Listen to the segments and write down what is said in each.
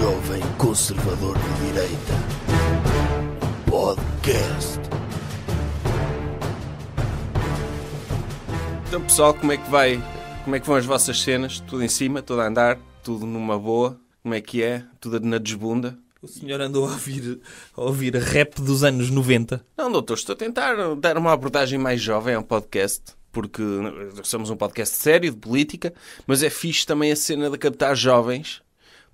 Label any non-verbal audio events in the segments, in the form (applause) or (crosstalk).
jovem conservador de direita. Podcast. Então, pessoal, como é que vai? Como é que vão as vossas cenas? Tudo em cima, tudo a andar, tudo numa boa? Como é que é? Tudo na desbunda? O senhor andou a ouvir, a ouvir rap dos anos 90. Não, doutor, estou a tentar dar uma abordagem mais jovem ao podcast, porque somos um podcast sério, de política, mas é fixe também a cena de captar jovens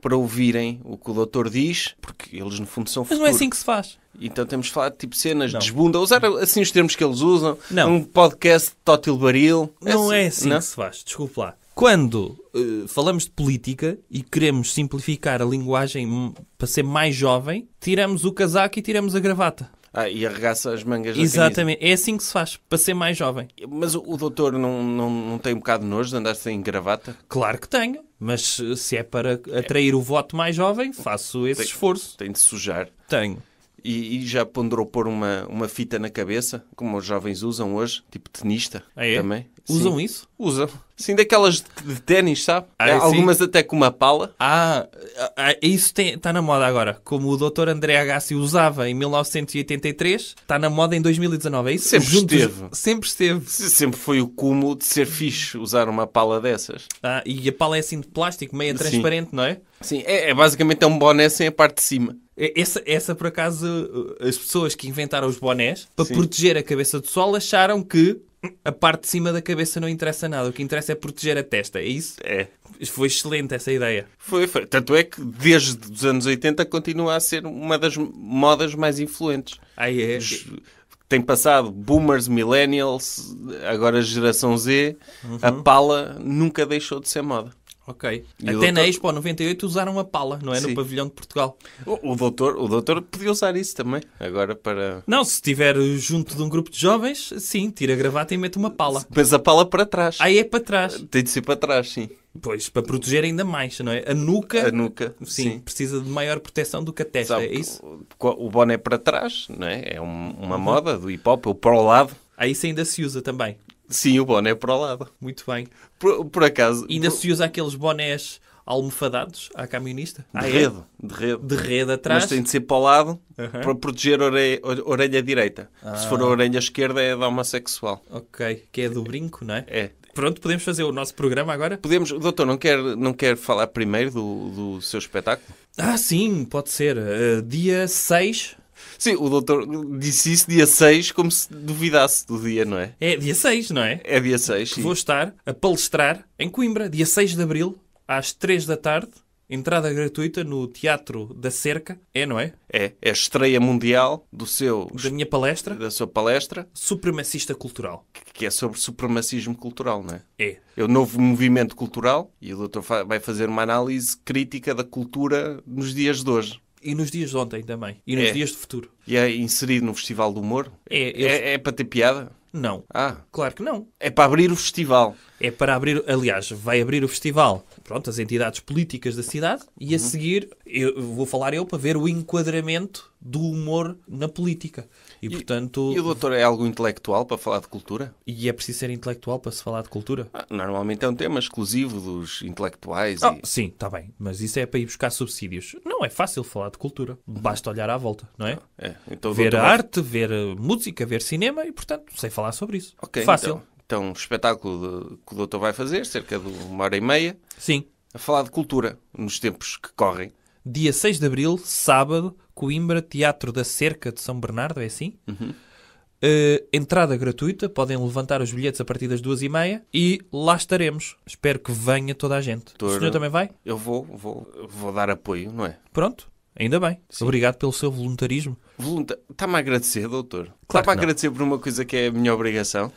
para ouvirem o que o doutor diz, porque eles no fundo são Mas não é assim que se faz. Então temos de falar tipo cenas não. de desbunda, usar assim os termos que eles usam, não. um podcast de Tótil Baril. Não é assim, é assim não? que se faz, desculpe lá. Quando uh, falamos de política e queremos simplificar a linguagem para ser mais jovem, tiramos o casaco e tiramos a gravata. Ah, e arregaça as mangas Exatamente. É assim que se faz, para ser mais jovem. Mas o, o doutor não, não, não tem um bocado de nojo de andar sem gravata? Claro que tenho. Mas se é para atrair o voto mais jovem, faço esse tem, esforço. Tem de sujar. Tenho. E, e, já ponderou pôr uma, uma fita na cabeça, como os jovens usam hoje, tipo tenista ah, é? também? Usam Sim. isso? Usam. Sim, daquelas de ténis, sabe? Ah, é, assim? algumas até com uma pala. Ah, ah, ah isso está na moda agora. Como o Dr. André Agassi usava em 1983, está na moda em 2019. É isso? Sempre Juntos, esteve. Sempre esteve. Sempre foi o cúmulo de ser fixe usar uma pala dessas. Ah, e a pala é assim de plástico, meia transparente, Sim. não é? Sim, é, é basicamente é um boné sem a parte de cima. É, essa, essa, por acaso, as pessoas que inventaram os bonés para Sim. proteger a cabeça do sol acharam que a parte de cima da cabeça não interessa nada. O que interessa é proteger a testa. É isso? É. Foi excelente essa ideia. Foi, foi. Tanto é que desde os anos 80 continua a ser uma das modas mais influentes. Ah, é? Os... Tem passado boomers, millennials, agora geração Z. Uhum. A pala nunca deixou de ser moda. Ok. E Até doutor... na Expo 98 usaram uma pala, não é? Sim. No pavilhão de Portugal. O, o, doutor, o doutor podia usar isso também, agora para... Não, se estiver junto de um grupo de jovens, sim, tira a gravata e mete uma pala. Mas a pala para trás. Aí ah, é para trás. Tem de ser para trás, sim. Pois, para proteger ainda mais, não é? A nuca, a nuca sim, sim. precisa de maior proteção do que a testa, Sabe, é isso? O, o boné para trás, não é? É um, uma uhum. moda do hip-hop, o para o lado. Aí ah, isso ainda se usa também. Sim, o boné para o lado. Muito bem. Por, por acaso. E ainda por... se usa aqueles bonés almofadados à camionista? De ah, é? rede, é? de rede. De rede atrás. Mas tem de ser para o lado uhum. para proteger a orelha, orelha direita. Ah. Se for a ah. orelha esquerda é da homossexual. Ok, que é do brinco, não é? É. Pronto, podemos fazer o nosso programa agora? Podemos. Doutor, não quer, não quer falar primeiro do, do seu espetáculo? Ah, sim, pode ser. Uh, dia 6 Sim, o doutor disse isso dia 6 como se duvidasse do dia, não é? É dia 6, não é? É dia 6, sim. Vou estar a palestrar em Coimbra, dia 6 de Abril, às 3 da tarde. Entrada gratuita no Teatro da Cerca, é, não é? É, é a estreia mundial do seu... Da minha palestra. Da sua palestra. Supremacista cultural. Que é sobre supremacismo cultural, não é? É. É o novo movimento cultural e o doutor vai fazer uma análise crítica da cultura nos dias de hoje. E nos dias de ontem também. E nos é. dias de futuro. E é inserido no Festival do Humor? É, é eles... é, é para ter piada? Não. Ah. Claro que não. É para abrir o festival. É para abrir, aliás, vai abrir o festival. Pronto, as entidades políticas da cidade e a uhum. seguir eu vou falar eu para ver o enquadramento do humor na política. E, portanto... E o doutor é algo intelectual para falar de cultura? E é preciso ser intelectual para se falar de cultura? Ah, normalmente é um tema exclusivo dos intelectuais. Oh, e... Sim, está bem. Mas isso é para ir buscar subsídios. Não é fácil falar de cultura. Uhum. Basta olhar à volta, não é? Ah, é. Então, ver doutor... arte, ver eh, música, ver cinema e, portanto, sei falar sobre isso. Okay, fácil. Então então, espetáculo de, que o doutor vai fazer, cerca de uma hora e meia. Sim. A falar de cultura nos tempos que correm dia 6 de abril, sábado, Coimbra, Teatro da Cerca de São Bernardo, é assim? Uhum. Uh, entrada gratuita, podem levantar os bilhetes a partir das duas e meia e lá estaremos. Espero que venha toda a gente. Doutor, o senhor também vai? Eu vou, vou, vou dar apoio, não é? Pronto, ainda bem. Sim. Obrigado pelo seu voluntarismo. Está-me a agradecer, doutor? Claro Está-me a agradecer por uma coisa que é a minha obrigação.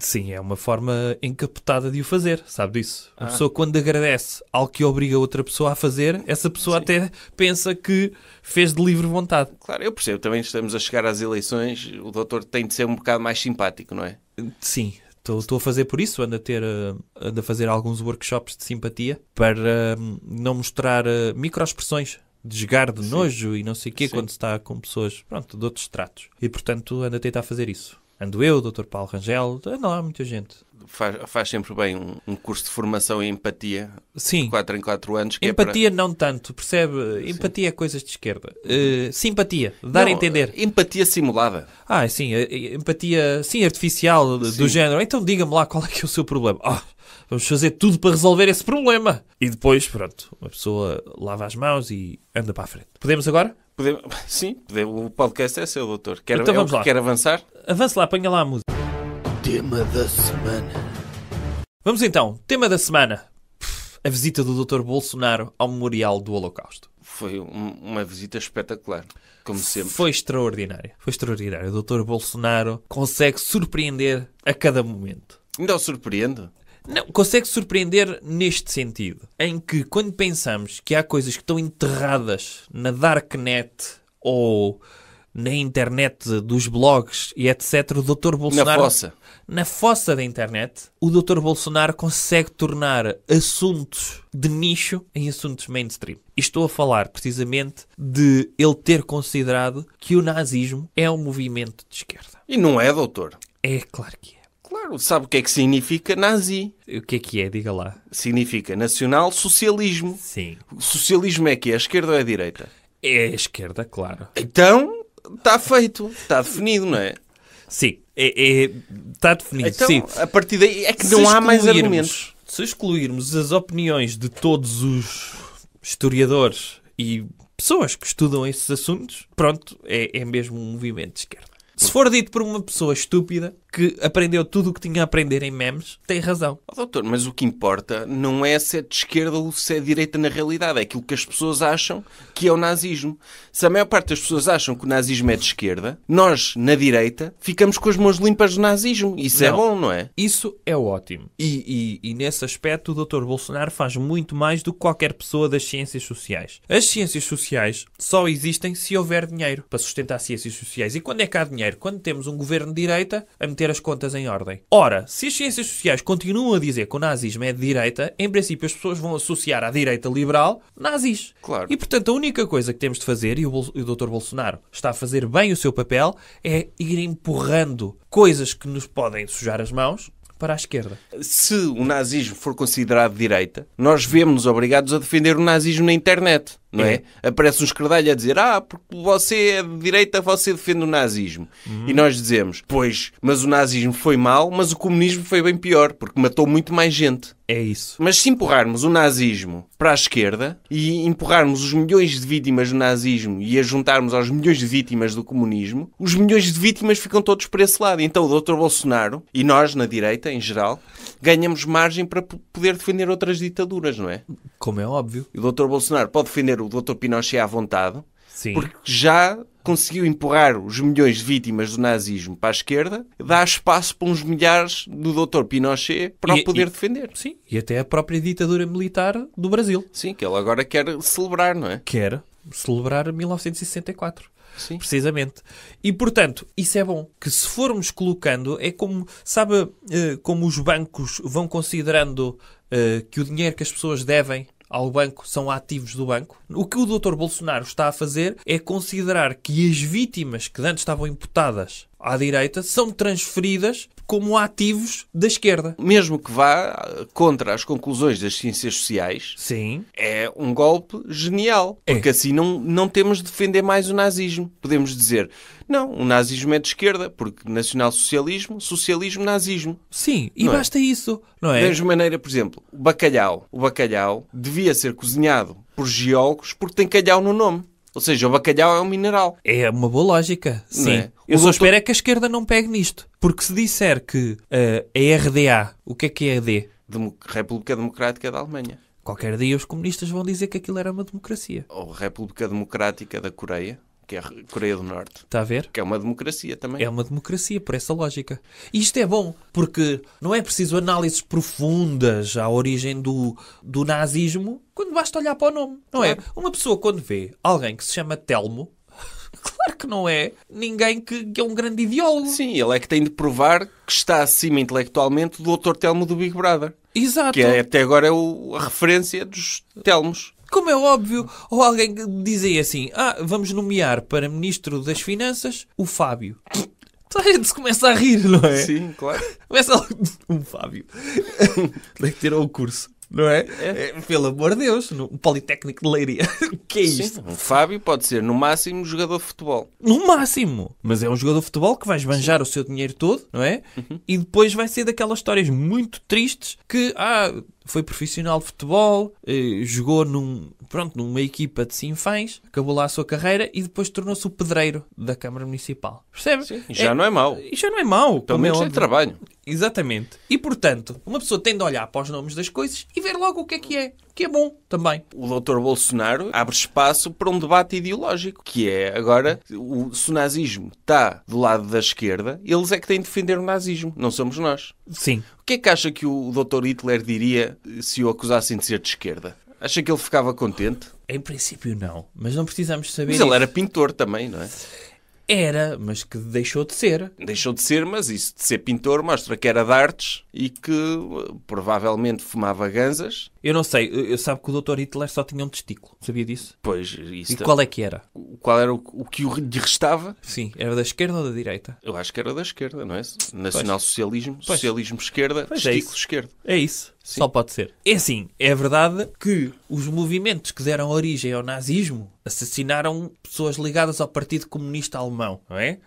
Sim, é uma forma encapotada de o fazer, sabe disso? Uma ah. pessoa quando agradece algo que obriga outra pessoa a fazer, essa pessoa Sim. até pensa que fez de livre vontade. Claro, eu percebo, também estamos a chegar às eleições, o doutor tem de ser um bocado mais simpático, não é? Sim, estou a fazer por isso, ando a, ter, eh, ando a fazer alguns workshops de simpatia para hum, não mostrar eh, microexpressões desgarro de nojo e não sei o quê Sim. quando se está com pessoas pronto, de outros tratos. E portanto anda a tentar fazer isso. Ando eu, Dr. Paulo Rangel, não há muita gente. Faz, faz sempre bem um, um, curso de formação em empatia. Sim. De 4 em 4 anos. empatia é para... não tanto, percebe? Sim. Empatia é coisas de esquerda. Uh, simpatia, dar não, a entender. Empatia simulada. Ah, sim, eh, eh, empatia, sim, artificial, sim. do género. Então diga-me lá qual é que é o seu problema. Oh, vamos fazer tudo para resolver esse problema. E depois, pronto, uma pessoa lava as mãos e anda para a frente. Podemos agora? Podemos... (laughs) Sim, o podcast é seu, doutor. Quer, então é vamos é lá. quer avançar? Avance lá, apanha lá a música. Tema da semana. Vamos então, tema da semana. A visita do Dr. Bolsonaro ao Memorial do Holocausto. Foi uma visita espetacular, como sempre. Foi extraordinária. Foi extraordinária. O Dr. Bolsonaro consegue surpreender a cada momento. Ainda o surpreendo não, consegue surpreender neste sentido, em que quando pensamos que há coisas que estão enterradas na darknet ou na internet dos blogs e etc, o Dr. Bolsonaro... Na fossa. Na fossa da internet, o Dr. Bolsonaro consegue tornar assuntos de nicho em assuntos mainstream. E estou a falar precisamente de ele ter considerado que o nazismo é um movimento de esquerda. E não é, doutor. É, claro que é. Claro, sabe o que é que significa nazi? O que é que é? Diga lá. Significa nacional-socialismo. Sim. socialismo é que é a esquerda ou é a direita? É a esquerda, claro. Então, está feito, está definido, não é? Sim, é, é, está definido. Então, sim. a partir daí é que se não há mais argumentos. Se excluirmos as opiniões de todos os historiadores e pessoas que estudam esses assuntos, pronto, é, é mesmo um movimento de esquerda. Se for dito por uma pessoa estúpida que aprendeu tudo o que tinha a aprender em memes, tem razão. Oh, doutor, mas o que importa não é se é de esquerda ou se é de direita na realidade. É aquilo que as pessoas acham que é o nazismo. Se a maior parte das pessoas acham que o nazismo é de esquerda, nós, na direita, ficamos com as mãos limpas do nazismo. Isso é não, é bom, não é? Isso é ótimo. E, e, e nesse aspecto, o doutor Bolsonaro faz muito mais do que qualquer pessoa das ciências sociais. As ciências sociais só existem se houver dinheiro para sustentar ciências sociais. E quando é que há dinheiro? dinheiro quando temos um governo de direita a meter as contas em ordem. Ora, se as ciências sociais continuam a dizer que o nazismo é de direita, em princípio as pessoas vão associar à direita liberal nazis. Claro. E portanto a única coisa que temos de fazer, e o, Bol e o Dr. Bolsonaro está a fazer bem o seu papel, é ir empurrando coisas que nos podem sujar as mãos para a esquerda. Se o nazismo for considerado direita, nós vemos-nos obrigados a defender o nazismo na internet não é? é? Aparece um escredalho a dizer: Ah, porque você é de direita, você defende o nazismo. Uhum. E nós dizemos: Pois, mas o nazismo foi mal, mas o comunismo foi bem pior, porque matou muito mais gente. É isso. Mas se empurrarmos o nazismo para a esquerda e empurrarmos os milhões de vítimas do nazismo e a juntarmos aos milhões de vítimas do comunismo, os milhões de vítimas ficam todos para esse lado. Então o Dr. Bolsonaro e nós, na direita, em geral, ganhamos margem para poder defender outras ditaduras, não é? Como é óbvio. E o Dr. Bolsonaro pode defender o Dr. Pinochet à vontade, Sim. porque já conseguiu empurrar os milhões de vítimas do nazismo para a esquerda, dá espaço para uns milhares do Dr. Pinochet para e, o poder e, defender. Sim, e até a própria ditadura militar do Brasil. Sim, que ele agora quer celebrar, não é? Quer celebrar 1964. Sim. Precisamente. E portanto, isso é bom. Que se formos colocando, é como, sabe, eh, como os bancos vão considerando eh, que o dinheiro que as pessoas devem ao banco são ativos do banco. O que o Dr. Bolsonaro está a fazer é considerar que as vítimas que antes estavam imputadas à direita são transferidas como ativos da esquerda. Mesmo que vá eh, contra as conclusões das ciências sociais, Sim. é um golpe genial. É. Porque assim não, não temos de defender mais o nazismo. Podemos dizer, não, o nazismo é de esquerda, porque nacional-socialismo, socialismo-nazismo. Sim, e não é? basta é? isso, não é? Da mesma maneira, por exemplo, o bacalhau. O bacalhau devia ser cozinhado por geólogos porque tem calhau no nome. Ou seja, o bacalhau é um mineral. É uma boa lógica, sim. É? Eu só doutor... espero é que a esquerda não pegue nisto. Porque se disser que uh, a RDA, o que é que é a D? Demo... República Democrática da Alemanha. Qualquer dia os comunistas vão dizer que aquilo era uma democracia. Ou República Democrática da Coreia que é a Coreia do Norte. Está a ver? Que é uma democracia também. É uma democracia, por essa lógica. E isto é bom, porque não é preciso análises profundas à origem do, do nazismo quando basta olhar para o nome, não é? claro. é? Uma pessoa quando vê alguém que se chama Telmo, (laughs) Claro que não é. Ninguém que, que, é um grande ideólogo. Sim, ele é que tem de provar que está acima intelectualmente do doutor Telmo do Big Brother. Exato. Que é, até agora é o, a referência dos Telmos. Como é óbvio, ou alguém dizia assim: Ah, vamos nomear para Ministro das Finanças o Fábio. Toda a gente se começa a rir, não é? Sim, claro. Começa a... um Fábio. Tem (laughs) é que ter o curso não é? é? é? Pelo amor de Deus, no Politécnico de Leiria. (laughs) O que é isto? Sim, um Fábio pode ser, no máximo, jogador de futebol. No máximo! Mas é um jogador de futebol que vai esbanjar Sim. o seu dinheiro todo, não é? Uhum. E depois vai ser daquelas histórias muito tristes que, ah, foi profissional de futebol, eh, jogou num, pronto, numa equipa de sinfãs, acabou lá a sua carreira e depois tornou-se o pedreiro da Câmara Municipal. Percebe? Sim, já é, não é mau. E já não é mau. Pelo é menos tem é trabalho. Exatamente. E, portanto, uma pessoa tem de olhar para os nomes das coisas e ver logo o que é que é, que é bom também. O doutor Bolsonaro abre espaço para um debate ideológico, que é, agora, o, se o nazismo está do lado da esquerda, eles é que têm de defender o nazismo, não somos nós. Sim. O que é que acha que o doutor Hitler diria se o acusassem de ser de esquerda? Acha que ele ficava contente? Em princípio, não. Mas não precisamos saber. Mas ele isso. era pintor também, não é? Era, mas que deixou de ser. Deixou de ser, mas isso de ser pintor mostra que era de artes e que eh, provavelmente fumava ganzas eu não sei, eu, eu sabe que o Dr. Hitler só tinha um testículo, sabia disso? Pois, isso. E é qual é que era? Qual era o, o que lhe restava? Sim, era da esquerda ou da direita? Eu acho que era da esquerda, não é? Nacional-socialismo, socialismo-esquerda, é testículo é esquerdo. É isso. Sim. Só pode ser. É assim, é verdade que os movimentos que deram origem ao nazismo assassinaram pessoas ligadas ao Partido Comunista Alemão, não é?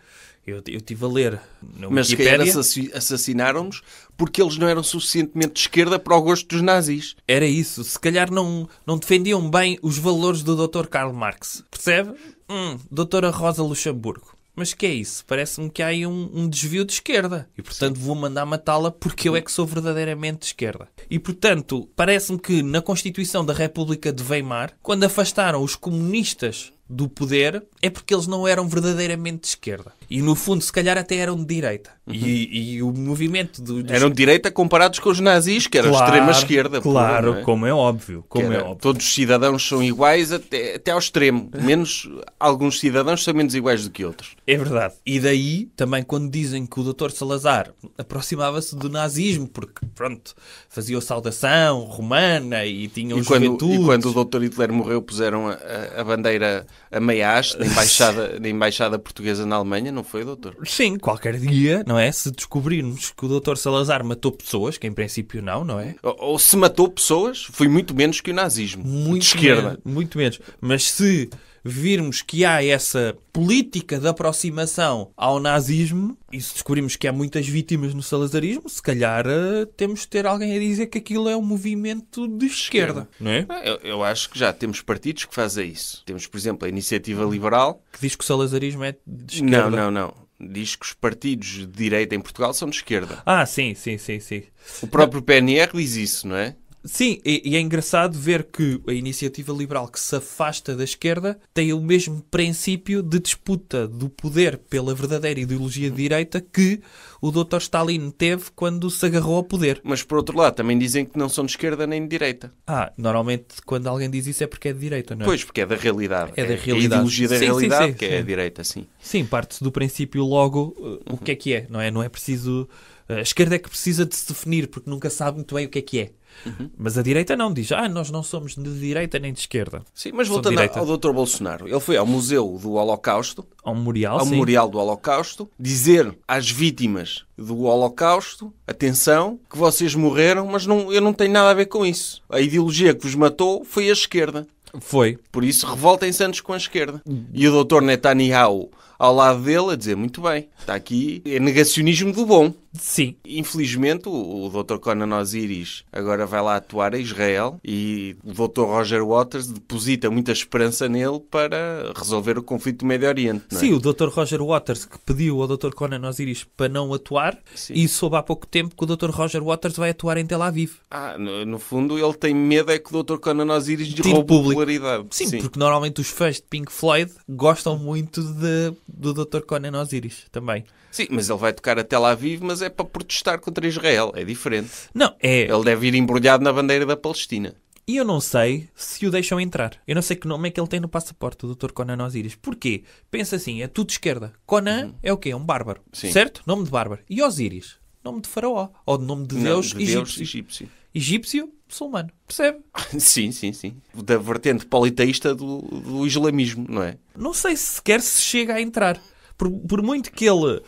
Eu, eu estive a ler na Mas Wikipédia... Mas assassinaram-nos porque eles não eram suficientemente de esquerda para o gosto dos nazis. Era isso. Se calhar não, não defendiam bem os valores do Dr. Karl Marx. Percebe? Hum, doutora Rosa Luxemburgo. Mas que é isso? Parece-me que há aí um, um, desvio de esquerda. E, portanto, vou mandar matá-la porque eu é que sou verdadeiramente de esquerda. E, portanto, parece-me que na Constituição da República de Weimar, quando afastaram os comunistas do poder é porque eles não eram verdadeiramente de esquerda. E no fundo, se calhar, até eram de direita. Uhum. E, e, o movimento do, dos... Eram de direita comparados com os nazis, que era claro, extrema esquerda. Claro, é? como, é óbvio, como é era, é óbvio. Todos os cidadãos são iguais até, até ao extremo. Menos alguns cidadãos são menos iguais do que outros. É verdade. E daí, também, quando dizem que o doutor Salazar aproximava-se do nazismo, porque, pronto, fazia saudação romana e tinha e quando, juventudes. E quando o doutor Hitler morreu, puseram a, a, a bandeira ameaste na embaixada, na embaixada portuguesa na Alemanha, não foi, doutor? Sim, qualquer dia, não é? Se descobrirmos que o doutor Salazar matou pessoas, que em princípio não, não é? Ou, ou se matou pessoas, foi muito menos que o nazismo. Muito de esquerda. Menos, muito menos. Mas se virmos que há essa política de aproximação ao nazismo, e se descobrimos que há muitas vítimas no salazarismo, se calhar eh, temos de ter alguém a dizer que aquilo é um movimento de esquerda, não é? Ah, eu, eu acho que já temos partidos que fazem isso. Temos, por exemplo, a Iniciativa Liberal. Que diz que o salazarismo é de esquerda. Não, não, não diz que os partidos de direita em Portugal são de esquerda. Ah, sim, sim, sim, sim. O próprio PNR diz isso, não é? Sim, e, é engraçado ver que a iniciativa liberal que se afasta da esquerda tem o mesmo princípio de disputa do poder pela verdadeira ideologia de direita que o Dr. Stalin teve quando se agarrou ao poder. Mas por outro lado, também dizem que não são de esquerda nem de direita. Ah, normalmente quando alguém diz isso é porque é de direita, não é? Pois, porque é da realidade. É da realidade. É a ideologia da sim, realidade sim, sim, que é a direita, sim. Sim, parte-se do princípio logo uh, o uhum. que é que é, não é? Não é preciso. Uh, a esquerda é que precisa de se definir porque nunca sabe muito bem o que é que é. Uhum. Mas a direita não diz, ah, nós não somos de direita nem de esquerda. Sim, mas voltando ao Dr. Bolsonaro, ele foi ao Museu do Holocausto, ao Memorial, ao sim. memorial do Holocausto, dizer às vítimas do Holocausto, atenção, que vocês morreram, mas não, eu não tenho nada a ver com isso. A ideologia que vos matou foi a esquerda. Foi. Por isso revoltem em Santos com a esquerda. E o Dr. Netanyahu ao lado dele a dizer, muito bem, está aqui, é negacionismo do bom. Sim. Infelizmente, o, Dr. Conan Osiris agora vai lá atuar a Israel e o Dr. Roger Waters deposita muita esperança nele para resolver o conflito do Médio Oriente. É? Sim, o Dr. Roger Waters que pediu ao Dr. Conan Osiris para não atuar Sim. e soube há pouco tempo que o Dr. Roger Waters vai atuar em Tel Aviv. Ah, no, no fundo ele tem medo é que o Dr. Conan Osiris lhe popularidade. Sim, Sim, porque normalmente os fãs de Pink Floyd gostam muito de, do Dr. Conan Osiris também. Sim, mas ele vai tocar a lá vivo, mas é para protestar contra Israel. É diferente. Não, é. Ele deve ir embrulhado na bandeira da Palestina. E eu não sei se o deixam entrar. Eu não sei que nome é que ele tem no passaporte, o Dr. Conan Osiris. Porquê? Pensa assim, é tudo esquerda. Conan uhum. é o quê? É um bárbaro. Sim. Certo? Nome de bárbaro. E Osiris? Nome de faraó. Ou de nome de Deus, não, de egípcio. Deus egípcio. Egípcio, muçulmano. Percebe? (laughs) Sim, sim, sim. Da vertente politeísta do, do islamismo, não é? Não sei se sequer se chega a entrar. Por, por muito que ele uh,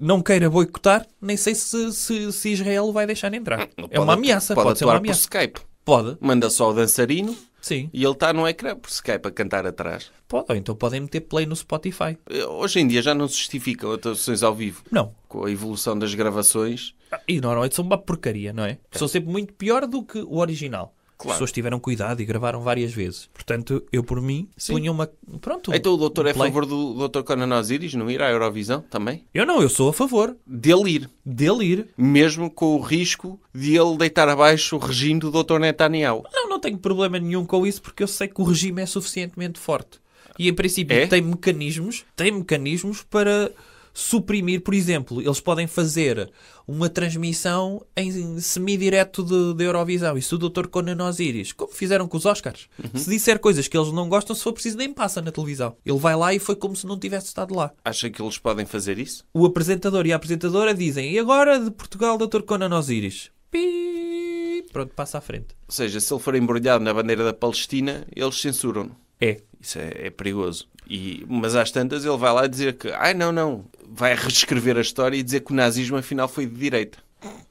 não queira boicotar, nem sei se, se, se Israel vai deixar entrar. Hum, é pode, é uma ameaça, pode, pode ser uma ameaça. Por Skype. Pode. Manda só o dançarino. Sim. E ele está no ecrã por Skype a cantar atrás. Pode, ou então podem meter play no Spotify. Eh, hoje em dia já não se justificam atuações ao vivo. Não. Com a evolução das gravações. Ah, e normalmente são uma porcaria, não é? é. São sempre muito pior do que o original. Claro. As pessoas tiveram cuidado e gravaram várias vezes. Portanto, eu por mim Sim. punha uma. Pronto. Então o doutor é a favor do doutor Conan Osiris não ir à Eurovisão também? Eu não, eu sou a favor. Dele ir. Dele ir. Mesmo com o risco de ele deitar abaixo o regime do doutor Netanyahu. Não, não tenho problema nenhum com isso porque eu sei que o regime é suficientemente forte. E em princípio é? tem mecanismos, tem mecanismos para suprimir, por exemplo, eles podem fazer uma transmissão em semidireto de, de Eurovisão. Isso o Dr. Conan Osiris, como fizeram com os Oscars. Uhum. Se disser coisas que eles não gostam, se for preciso, nem passa na televisão. Ele vai lá e foi como se não tivesse estado lá. Acha que eles podem fazer isso? O apresentador e a apresentadora dizem: e agora de Portugal, Dr. Conan Osiris? Pi... Pronto, passa à frente. Ou seja, se ele for embrulhado na bandeira da Palestina, eles censuram-no. É. Isso é, é perigoso. E, mas às tantas ele vai lá dizer que, ai ah, não, não, vai reescrever a história e dizer que o nazismo afinal foi de direita.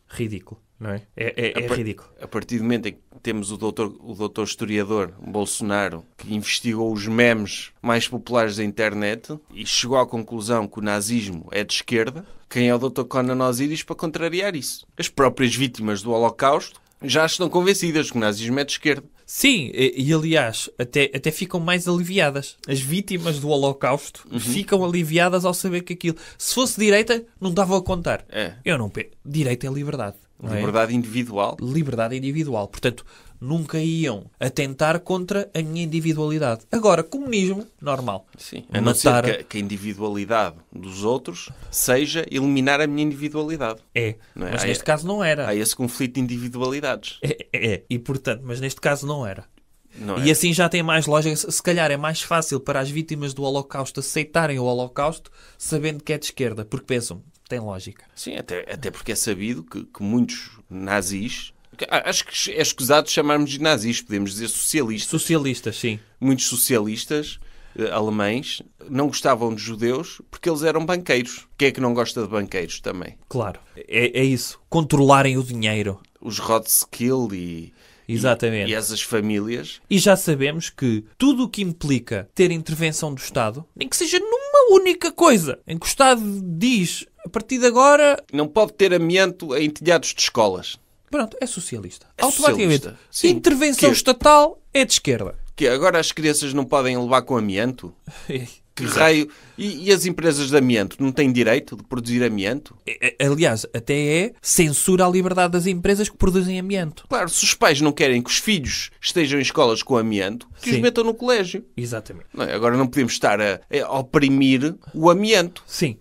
Ridículo, não é? É, é, é, é a ridículo. A partir do momento em que temos o doutor, o doutor historiador Bolsonaro, que investigou os memes mais populares da internet e chegou à conclusão que o nazismo é de esquerda, quem é o doutor Conan Osiris para contrariar isso? As próprias vítimas do Holocausto já estão convencidas que o nazismo é de esquerda. Sim, e, e, aliás, até, até ficam mais aliviadas. As vítimas do Holocausto uhum. ficam aliviadas ao saber que aquilo. Se fosse direita, não dava a contar. É. Eu não. Direita é liberdade. É? Liberdade individual. Liberdade individual. Portanto, nunca iam atentar contra a minha individualidade. Agora, comunismo, normal. Sim, a não Matar... ser que, que, a individualidade dos outros seja eliminar a minha individualidade. É, não é? mas há neste é... caso não era. Há esse conflito de individualidades. É, é, é. e portanto, mas neste caso não era. Não e é. assim já tem mais lógica. Se calhar é mais fácil para as vítimas do Holocausto aceitarem o Holocausto sabendo que é de esquerda, porque pensam, tem lógica. Sim, até, até porque é sabido que, que muitos nazis Acho que é escusado chamarmos de nazis, podemos dizer socialistas. Socialistas, sim. Muitos socialistas eh, alemães não gostavam de judeus porque eles eram banqueiros. Quem é que não gosta de banqueiros também? Claro, é, é isso. Controlarem o dinheiro. Os Rothschild e. Exatamente. E, e essas famílias. E já sabemos que tudo o que implica ter intervenção do Estado, nem que seja numa única coisa, em que o Estado diz a partir de agora. Não pode ter amianto em telhados de escolas. Pronto, é socialista. É Automaticamente. Socialista. Intervenção que... É- estatal é de esquerda. Que agora as crianças não podem levar com amianto? (laughs) É. que raio. E, e, as empresas de amianto não têm direito de produzir amianto? É, aliás, até é censura à liberdade das empresas que produzem amianto. Claro, se os pais não querem que os filhos estejam em escolas com amianto, que Sim. os metam no colégio. Exatamente. Não, agora não podemos estar a, a oprimir o amianto. Sim.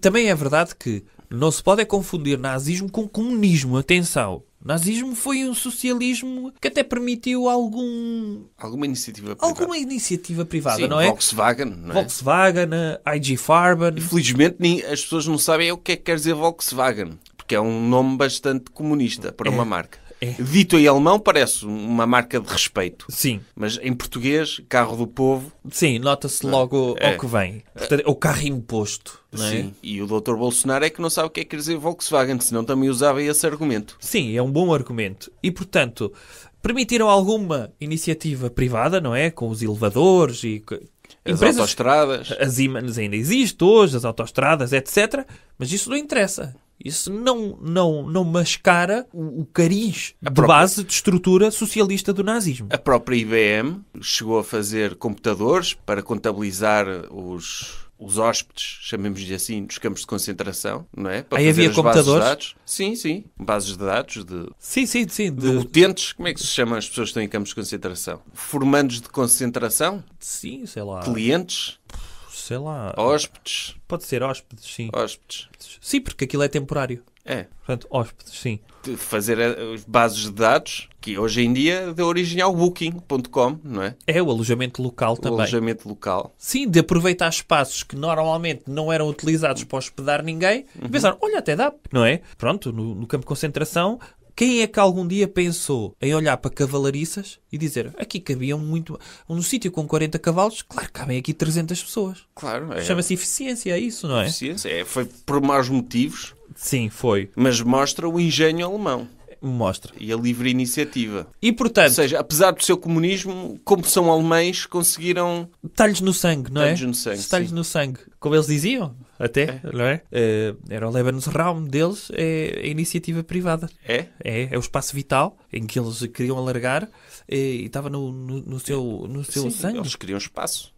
Também é verdade que não se pode é confundir nazismo com comunismo, atenção. Nazismo foi um socialismo que até permitiu algum alguma iniciativa privada. Alguma iniciativa privada, Sim, não é? Volkswagen, não é? Volkswagen, IG Farben. Infelizmente as pessoas não sabem o que é que quer dizer Volkswagen, porque é um nome bastante comunista para é. uma marca. É. Dito em alemão parece uma marca de respeito. Sim. Mas em português, carro do povo. Sim, nota-se logo é. ao que vem. Portanto, é o carro imposto. É? Sim. E o doutor Bolsonaro é que não sabe o que é que quer dizer Volkswagen, senão também usava esse argumento. Sim, é um bom argumento. E portanto, permitiram alguma iniciativa privada, não é? Com os elevadores e. As empresas, autostradas. As Imans ainda existem hoje, as autostradas, etc. Mas isso não interessa. Isso não, não, não mascara o, o cariz a de própria... base de estrutura socialista do nazismo. A própria IBM chegou a fazer computadores para contabilizar os, os hóspedes, chamemos-lhe assim, dos campos de concentração, não é? Para Aí havia computadores? dados. Sim, sim. Bases de dados de... Sim, sim, sim. De... de... utentes. Como é que se chamam as pessoas que estão em campos de concentração? Formandos de concentração? Sim, sei lá. Clientes? sei lá. Hóspedes. Pode ser hóspedes, sim. Hóspedes. Sim, porque aquilo é temporário. É. Portanto, hóspedes, sim. De fazer as eh, bases de dados, que hoje em dia deu origem ao booking.com, não é? É, o alojamento local o também. O alojamento local. Sim, de aproveitar espaços que normalmente não eram utilizados para hospedar ninguém uhum. e pensar, olha, até dá, não é? Pronto, no, no campo de concentração quem é que algum dia pensou em olhar para cavalariças e dizer aqui cabiam muito. um sítio com 40 cavalos, claro, cabem aqui 300 pessoas. Claro, é. Chama-se eficiência, é isso, não é? Eficiência, é, foi por maus motivos. Sim, foi. Mas mostra o engenho alemão. Mostra. E a livre iniciativa. E portanto. Ou seja, apesar do seu comunismo, como são alemães, conseguiram. Talhos no sangue, não é? Talhos no sangue. Talhos no sangue. Como eles diziam? até, é. não é? Uh, era o Lebanon's Realm deles, é a iniciativa privada. É? É, é o espaço vital em que eles queriam alargar eh, e estava no, no, no, seu, no seu Sim, sangue. Eles queriam espaço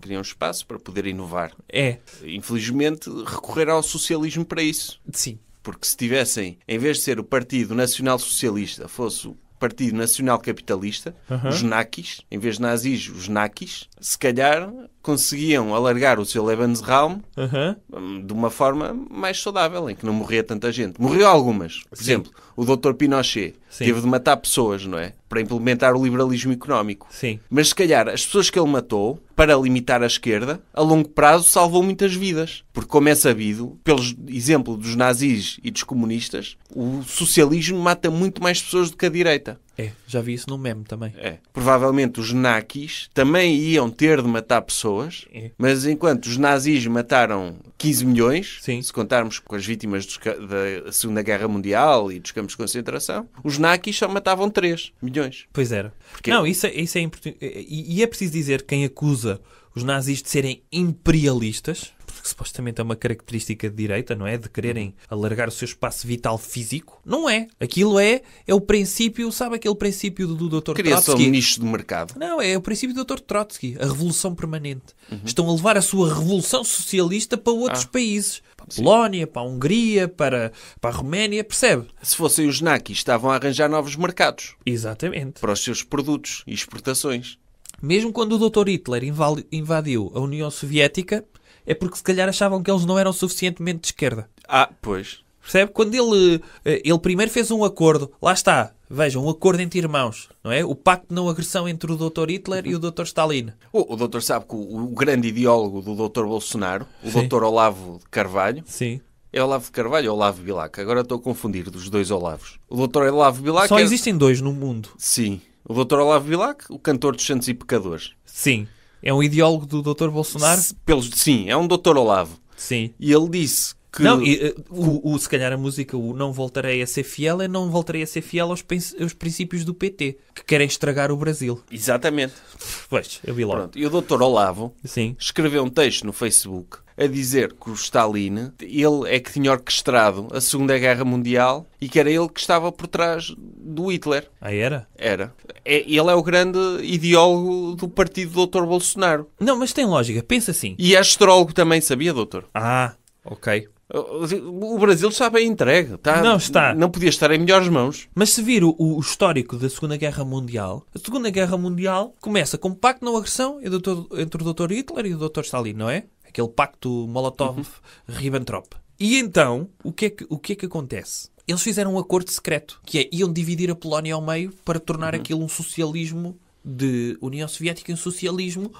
criam espaço para poder inovar. É. Infelizmente, recorreram ao socialismo para isso. Sim. Porque se tivessem, em vez de ser o Partido Nacional Socialista, fosse o Partido Nacional Capitalista, os naquis, em vez de nazis, os naquis, se calhar conseguiam alargar o seu Lebensraum hum, de uma forma mais saudável, em que não morria tanta gente. Morreu algumas. Por Sim. exemplo, o Dr. Pinochet Sim. teve de matar pessoas, não é? Para implementar o liberalismo económico. Sim. Mas se calhar as pessoas que ele matou, para limitar a esquerda, a longo prazo salvou muitas vidas. Porque, como é sabido, pelo exemplo dos nazis e dos comunistas, o socialismo mata muito mais pessoas do que a direita. É, já vi isso no meme também. É. Provavelmente os naquis também iam ter de matar pessoas, é. mas enquanto os nazis mataram 15 milhões, Sim. se contarmos com as vítimas dos, da Segunda Guerra Mundial e dos campos de concentração, os naquis só matavam 3 milhões. Pois era. Porquê? Não, isso, é, isso é importante. E, e é preciso dizer quem acusa os nazis de serem imperialistas que supostamente é uma característica de direita, não é? De quererem uhum. alargar o seu espaço vital físico. Não é. Aquilo é, é o princípio, sabe aquele princípio do, do Dr. Criação Trotsky? nicho de mercado. Não, é o princípio do Dr. Trotsky, a revolução permanente. Uhum. Estão a levar a sua revolução socialista para outros ah. países. Para a Polónia, para a Hungria, para, para a Roménia, percebe? Se fossem os nazis, estavam a arranjar novos mercados. Exatamente. Para os seus produtos e exportações. Mesmo quando o Dr. Hitler invadiu a União Soviética, é porque se calhar achavam que eles não eram suficientemente de esquerda. Ah, pois. Percebe? Quando ele, eh, ele primeiro fez um acordo, lá está, vejam, um acordo entre irmãos, não é? O pacto de não agressão entre o Dr. Hitler e o Dr. Stalin. O, o sabe que o, o, grande ideólogo do Dr. Bolsonaro, o Sim. Dr. Olavo de Carvalho, Sim. É Olavo de Carvalho ou Olavo Bilac? Agora estou a confundir dos dois Olavos. O Dr. Olavo Bilac. Só é... existem dois no mundo. Sim. O Dr. Olavo Bilac, o cantor dos Santos e Pecadores. Sim. É um ideólogo do Dr. Bolsonaro? Se, pelos, sim, é um Dr. Olavo. Sim. E ele disse que... Não, e, eh, o, o, se calhar a música, o Não Voltarei a Ser Fiel, é Não Voltarei a Ser Fiel aos, aos princípios do PT, que querem estragar o Brasil. Exatamente. Pois, eu vi logo. Pronto, e o Dr. Olavo Sim. escreveu um texto no Facebook a dizer que o Stalin, ele é que tinha orquestrado a Segunda Guerra Mundial e que era ele que estava por trás do Hitler. Ah, era? Era. É, ele é o grande ideólogo do partido do Dr. Bolsonaro. Não, mas tem lógica, pensa assim. E é astrólogo também, sabia, doutor? Ah, ok. O Brasil está bem entregue. Está, não está. Não podia estar em melhores mãos. Mas se vir o, o, histórico da Segunda Guerra Mundial, a Segunda Guerra Mundial começa com um pacto não agressão entre o Dr. Hitler e o Dr. Stalin, não é? aquele pacto Molotov-Ribbentrop. Uhum. E então, o que, é que, o que é que acontece? Eles fizeram um acordo secreto, que é iam dividir a Polónia ao meio para tornar uhum. aquilo um socialismo de União Soviética e um socialismo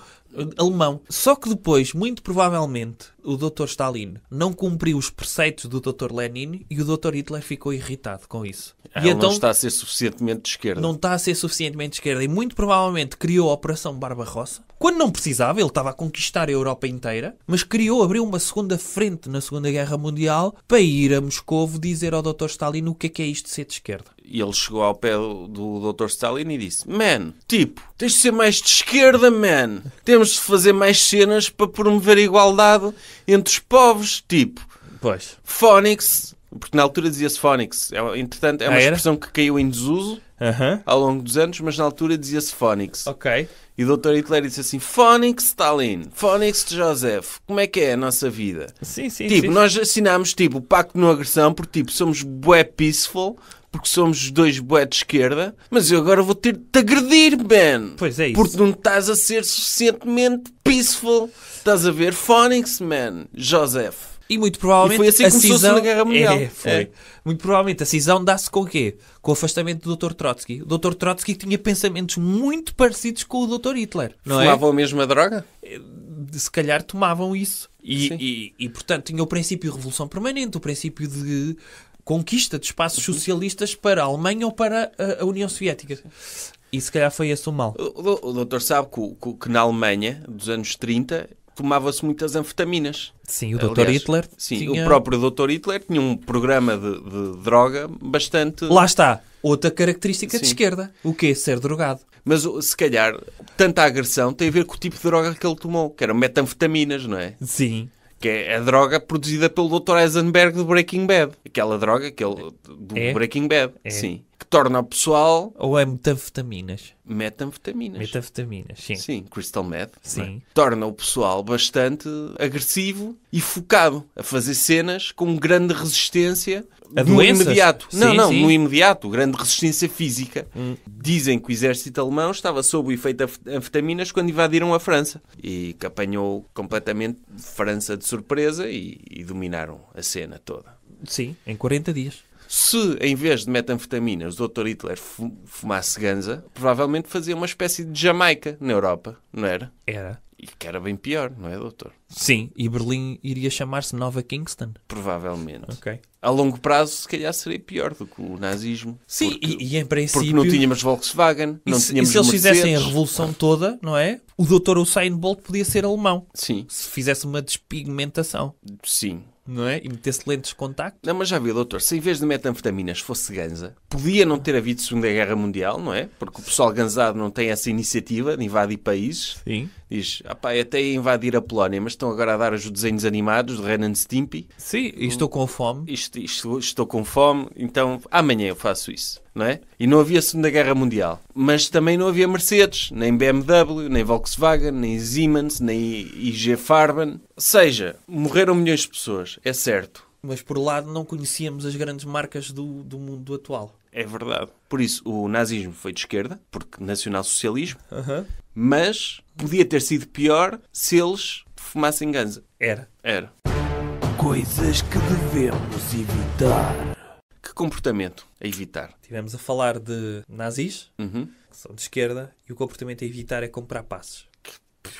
alemão. Só que depois, muito provavelmente, o Dr. Stalin não cumpriu os preceitos do Dr. Lenin e o Dr. Hitler ficou irritado com isso. Ah, ele então, não está a ser suficientemente de esquerda. Não está a ser suficientemente de esquerda e muito provavelmente criou a Operação Barbarrossa. Quando não precisava, ele estava a conquistar a Europa inteira, mas criou, abriu uma segunda frente na Segunda Guerra Mundial para ir a Moscovo dizer ao Dr. Stalin o que é que é isto de ser de esquerda. E ele chegou ao pé do Dr. Stalin e disse: Man, tipo, tens de ser mais de esquerda, man. Temos temos de fazer mais cenas para promover a igualdade entre os povos, tipo. Pois. Fónix, porque na altura dizia-se Fónix. É, entretanto, é ah, uma ah, expressão que caiu em desuso uh -huh. ao longo dos anos, mas na altura dizia-se Fónix. Ok. E o Dr. Hitler disse assim: Fónix Stalin, Fónix Joseph, como é que é a nossa vida? Sim, sim, Tipo, sim. nós assinámos tipo, o Pacto de Não Agressão porque tipo, somos bué peaceful, porque somos dois boé de esquerda, mas eu agora vou ter de te agredir, man. Pois é isso. Porque não estás a ser suficientemente peaceful. Estás a ver? Phonics, man. Joseph. E muito provavelmente e foi assim que a cisão... na Guerra Mundial. É, foi. É. Muito provavelmente a cisão dá-se com o quê? Com o afastamento do Dr. Trotsky. O Dr. Trotsky tinha pensamentos muito parecidos com o Dr. Hitler. Não é? Fumavam é? a mesma droga? Eh, se calhar tomavam isso. E, e, e, portanto, tinha o princípio de revolução permanente, o princípio de conquista de espaços uhum. socialistas para a Alemanha ou para a, União Soviética. E se calhar foi esse o mal. O, doutor sabe que, que na Alemanha, dos anos 30, tomava-se muitas anfetaminas. Sim, o doutor Hitler. Sim, tinha... o próprio doutor Hitler tinha um programa de, de droga bastante. Lá está. Outra característica sim. de esquerda. O quê? Ser drogado. Mas se calhar, tanta agressão tem a ver com o tipo de droga que ele tomou, que eram metanfetaminas, não é? Sim que é a droga produzida pelo Dr. Eisenberg do Breaking Bad. Aquela droga aquele, do é? Breaking Bad. É. Sim que torna o pessoal. Ou é metanfetaminas. Metanfetaminas. Metanfetaminas, sim. Sim, crystal meth. É? Sim. É? Torna o pessoal bastante agressivo e focado a fazer cenas com grande resistência a no doenças? imediato. Sim, não, não, sim. no imediato. Grande resistência física. Hum. Dizem que o exército alemão estava sob o efeito de anfetaminas quando invadiram a França e que apanhou completamente França de surpresa e, e dominaram a cena toda. Sim, em 40 dias. Se, em vez de metanfetaminas, o Dr. Hitler fumasse ganza, provavelmente fazia uma espécie de Jamaica na Europa, não era? Era. E que era bem pior, não é, doutor? Sim, e Berlim iria chamar-se Nova Kingston. Provavelmente. Ok. A longo prazo, se calhar, seria pior do que o nazismo. Sim, porque, e, e em princípio... Porque não tínhamos Volkswagen, não se, tínhamos E se eles Mercedes. fizessem a revolução toda, não é? O doutor Usain Bolt podia ser alemão. Sim. Se fizesse uma despigmentação. Sim não é? E meter excelentes lentes de contacto. Não, mas já viu, doutor, se em vez de metanfetaminas fosse ganza, podia não ter havido Segunda Guerra Mundial, não é? Porque o pessoal ganzado não tem essa iniciativa de invadir países. Sim. Diz, ah pá, é até invadir a Polónia, mas estão agora a dar os desenhos animados de Renan Stimpy. Sim, e estou com fome. Isto, isto, estou com fome, então amanhã eu faço isso não é? E não havia Segunda Guerra Mundial. Mas também não havia Mercedes, nem BMW, nem Volkswagen, nem Siemens, nem IG Farben. Ou seja, morreram milhões de pessoas, é certo. Mas por lado não conhecíamos as grandes marcas do, do mundo atual. É verdade. Por isso, o nazismo foi de esquerda, porque nacional-socialismo, uhum. mas podia ter sido pior se eles fumassem ganza. Era. Era. Coisas que devemos evitar. Que comportamento a evitar? Tivemos a falar de nazis, uhum. que são de esquerda, e o comportamento a evitar é comprar passes.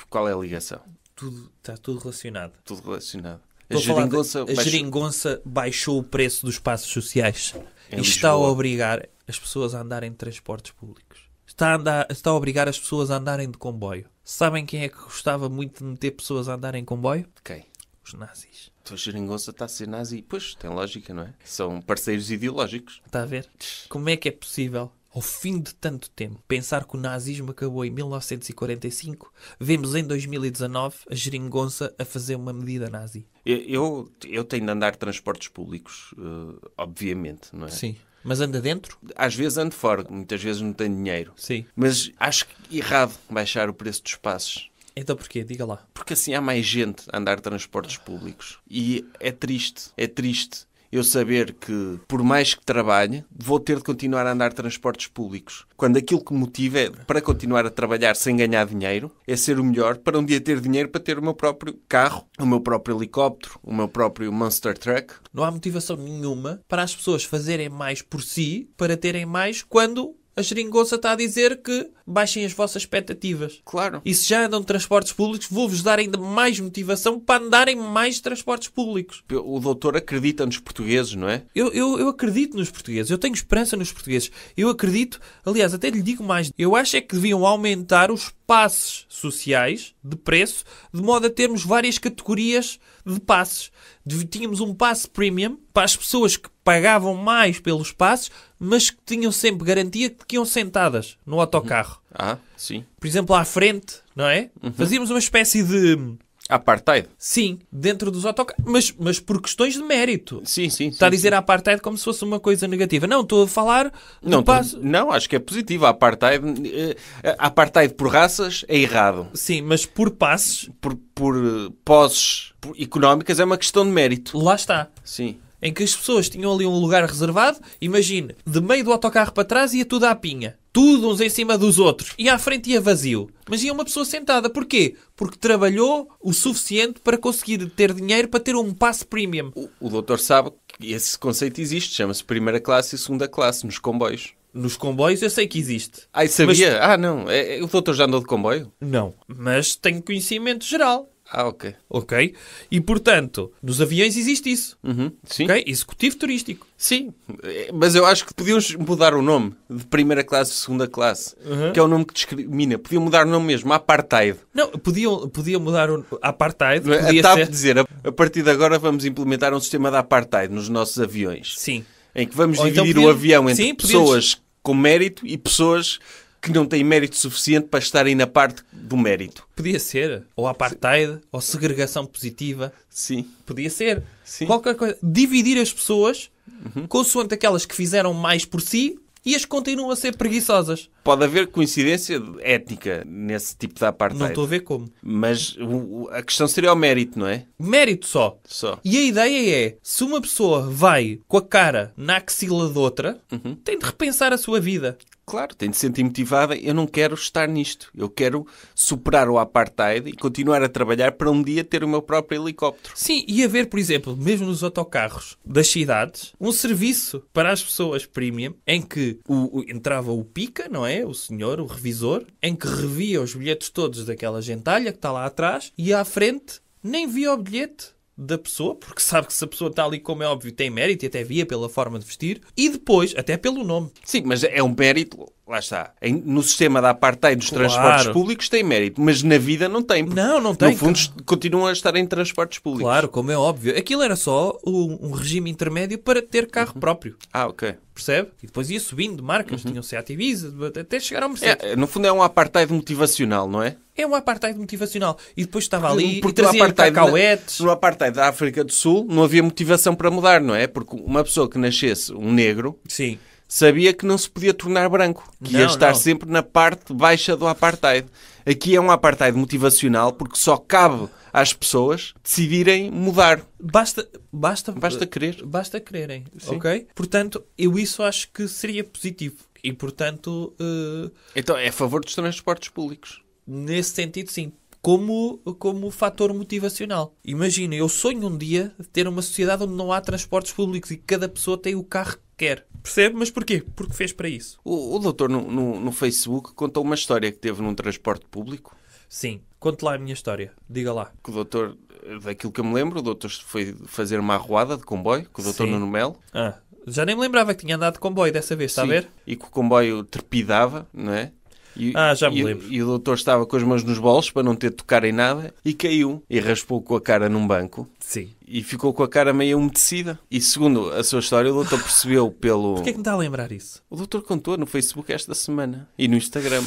Qual é a ligação? Tudo, está tudo relacionado. Tudo relacionado. A, geringonça, de, a baixou... geringonça, baixou... o preço dos passos sociais em e Lisboa. está a obrigar as pessoas a andarem de transportes públicos. Está a, andar, está a obrigar as pessoas a andarem de comboio. Sabem quem é que gostava muito de meter pessoas a andarem de comboio? Quem? Okay os nazis. Tua geringonça está a ser nazi. Pois, tem lógica, não é? São parceiros ideológicos. Está a ver? Como é que é possível ao fim de tanto tempo, pensar que o nazismo acabou em 1945, vemos em 2019 a geringonça a fazer uma medida nazi. Eu, eu tenho de andar transportes públicos, eh, obviamente, não é? Sim. Mas anda dentro? Às vezes ando fora, muitas vezes não tenho dinheiro. Sim. Mas acho errado baixar o preço dos passos então porquê? Diga lá. Porque assim há mais gente a andar transportes públicos. E é triste, é triste eu saber que, por mais que trabalhe, vou ter de continuar a andar transportes públicos. Quando aquilo que me motiva é para continuar a trabalhar sem ganhar dinheiro, é ser o melhor para um dia ter dinheiro para ter o meu próprio carro, o meu próprio helicóptero, o meu próprio monster truck. Não há motivação nenhuma para as pessoas fazerem mais por si, para terem mais quando a geringonça está a dizer que baixem as vossas expectativas. Claro. E se já andam de transportes públicos, vou-vos dar ainda mais motivação para andarem mais de transportes públicos. O doutor acredita nos portugueses, não é? Eu, eu, eu acredito nos portugueses. Eu tenho esperança nos portugueses. Eu acredito, aliás, até lhe digo mais. Eu acho é que deviam aumentar os passes sociais de preço, de modo a termos várias categorias de passes. Tínhamos um passe premium para as pessoas que pagavam mais pelos passes, mas que tinham sempre garantia que iam sentadas no autocarro. Uhum. Ah, sim. Por exemplo, à frente, não é? Uhum. Fazíamos uma espécie de Apartheid? Sim, dentro dos autocarros. Mas, mas por questões de mérito. Sim, sim. Está sim, a dizer sim. apartheid como se fosse uma coisa negativa. Não, estou a falar. Não, passo... não, acho que é positivo. A apartheid, eh, a apartheid por raças é errado. Sim, mas por passes. Por, por eh, poses económicas é uma questão de mérito. Lá está. Sim em que as pessoas tinham ali um lugar reservado, imagine, de meio do autocarro para trás ia tudo à pinha tudo uns em cima dos outros. E à frente ia vazio. Mas ia uma pessoa sentada. Porquê? Porque trabalhou o suficiente para conseguir ter dinheiro para ter um passe premium. O, o doutor sabe que esse conceito existe. Chama-se primeira classe e segunda classe nos comboios. Nos comboios eu sei que existe. Ai, ah, sabia? Mas... Ah, não. É, é, o doutor já andou de comboio? Não. Mas tenho conhecimento geral. Ah, ok. Ok? E, portanto, nos aviões existe isso. Uhum. Sim. Okay? Executivo turístico. Sim, é, mas eu acho que podiam mudar o nome de primeira classe e segunda classe, uhum. que é o nome que discrimina. Podiam mudar o nome mesmo, Apartheid. Não, podiam, podiam mudar o Apartheid. É? Podia a TAP ser... dizer, a, partir de agora vamos implementar um sistema de Apartheid nos nossos aviões. Sim. Em que vamos Ou então dividir então podia... o avião entre Sim, pessoas com mérito e pessoas que não têm mérito suficiente para estarem na parte do mérito. Podia ser. Ou apartheid, Sim. ou segregação positiva. Sim. Podia ser. Sim. Qualquer coisa. Dividir as pessoas uhum. consoante aquelas que fizeram mais por si e as continuam a ser preguiçosas. Pode haver coincidência étnica nesse tipo de apartheid. Não estou a ver como. Mas a questão seria o mérito, não é? Mérito só. Só. E a ideia é, se uma pessoa vai com a cara na axila de outra, uhum. tem de repensar a sua vida. Claro, tem de sentir motivada. Eu não quero estar nisto. Eu quero superar o apartheid e continuar a trabalhar para um dia ter o meu próprio helicóptero. Sim, e haver, por exemplo, mesmo nos autocarros das cidades, um serviço para as pessoas premium em que o, o, entrava o pica, não é? O senhor, o revisor, em que revia os bilhetes todos daquela gentalha que está lá atrás e à frente nem via o bilhete da pessoa, porque (laughs) sabe que se a pessoa está ali, como é óbvio, tem mérito, e até via pela forma de vestir, e depois, até pelo nome. Sim, mas é um mérito, lá está. No sistema da apartheid dos claro. transportes públicos tem mérito, mas na vida não tem. Não, não tem. No fundo, claro. continuam a estar em transportes públicos. Claro, como é óbvio. Aquilo era só um, um regime intermédio para ter carro uhum. próprio. Ah, ok. Percebe? E depois ia subindo marcas, uhum. tinham Seat Ibiza, até chegar ao Mercedes. É, no fundo é um apartheid motivacional, não é? É um apartheid motivacional. E depois estava ali porque e trazia cacauetes. No, no apartheid da África do Sul não havia motivação para mudar, não é? Porque uma pessoa que nascesse um negro... Sim sabia que não se podia tornar branco, que não, ia estar não. sempre na parte baixa do apartheid. Aqui é um apartheid motivacional porque só cabe às pessoas decidirem mudar. Basta, basta, basta querer. Basta quererem, Sim. ok? Portanto, eu isso acho que seria positivo. E, portanto... Uh... Então, é a favor dos transportes públicos nesse sentido, sim. Como, como fator motivacional. Imagina, eu sonho um dia de ter uma sociedade onde não há transportes públicos e cada pessoa tem o carro que quer. Percebe? Mas porquê? Porque fez para isso. O, o doutor no, no, no Facebook contou uma história que teve num transporte público. Sim, conte lá a minha história. Diga lá. Que o doutor, daquilo que eu me lembro, o doutor foi fazer uma arruada de comboio com o doutor Nuno Melo. Ah, já nem me lembrava que tinha andado de comboio dessa vez, está Sim. a ver? E que o comboio trepidava, não é? E, ah, já me e, lembro. E o doutor estava com as mãos nos bolsos para não ter de tocar em nada e caiu e raspou com a cara num banco. Sim. E ficou com a cara meio umedecida. E segundo a sua história, o doutor percebeu pelo. Porquê é que me está a lembrar isso? O doutor contou no Facebook esta semana e no Instagram.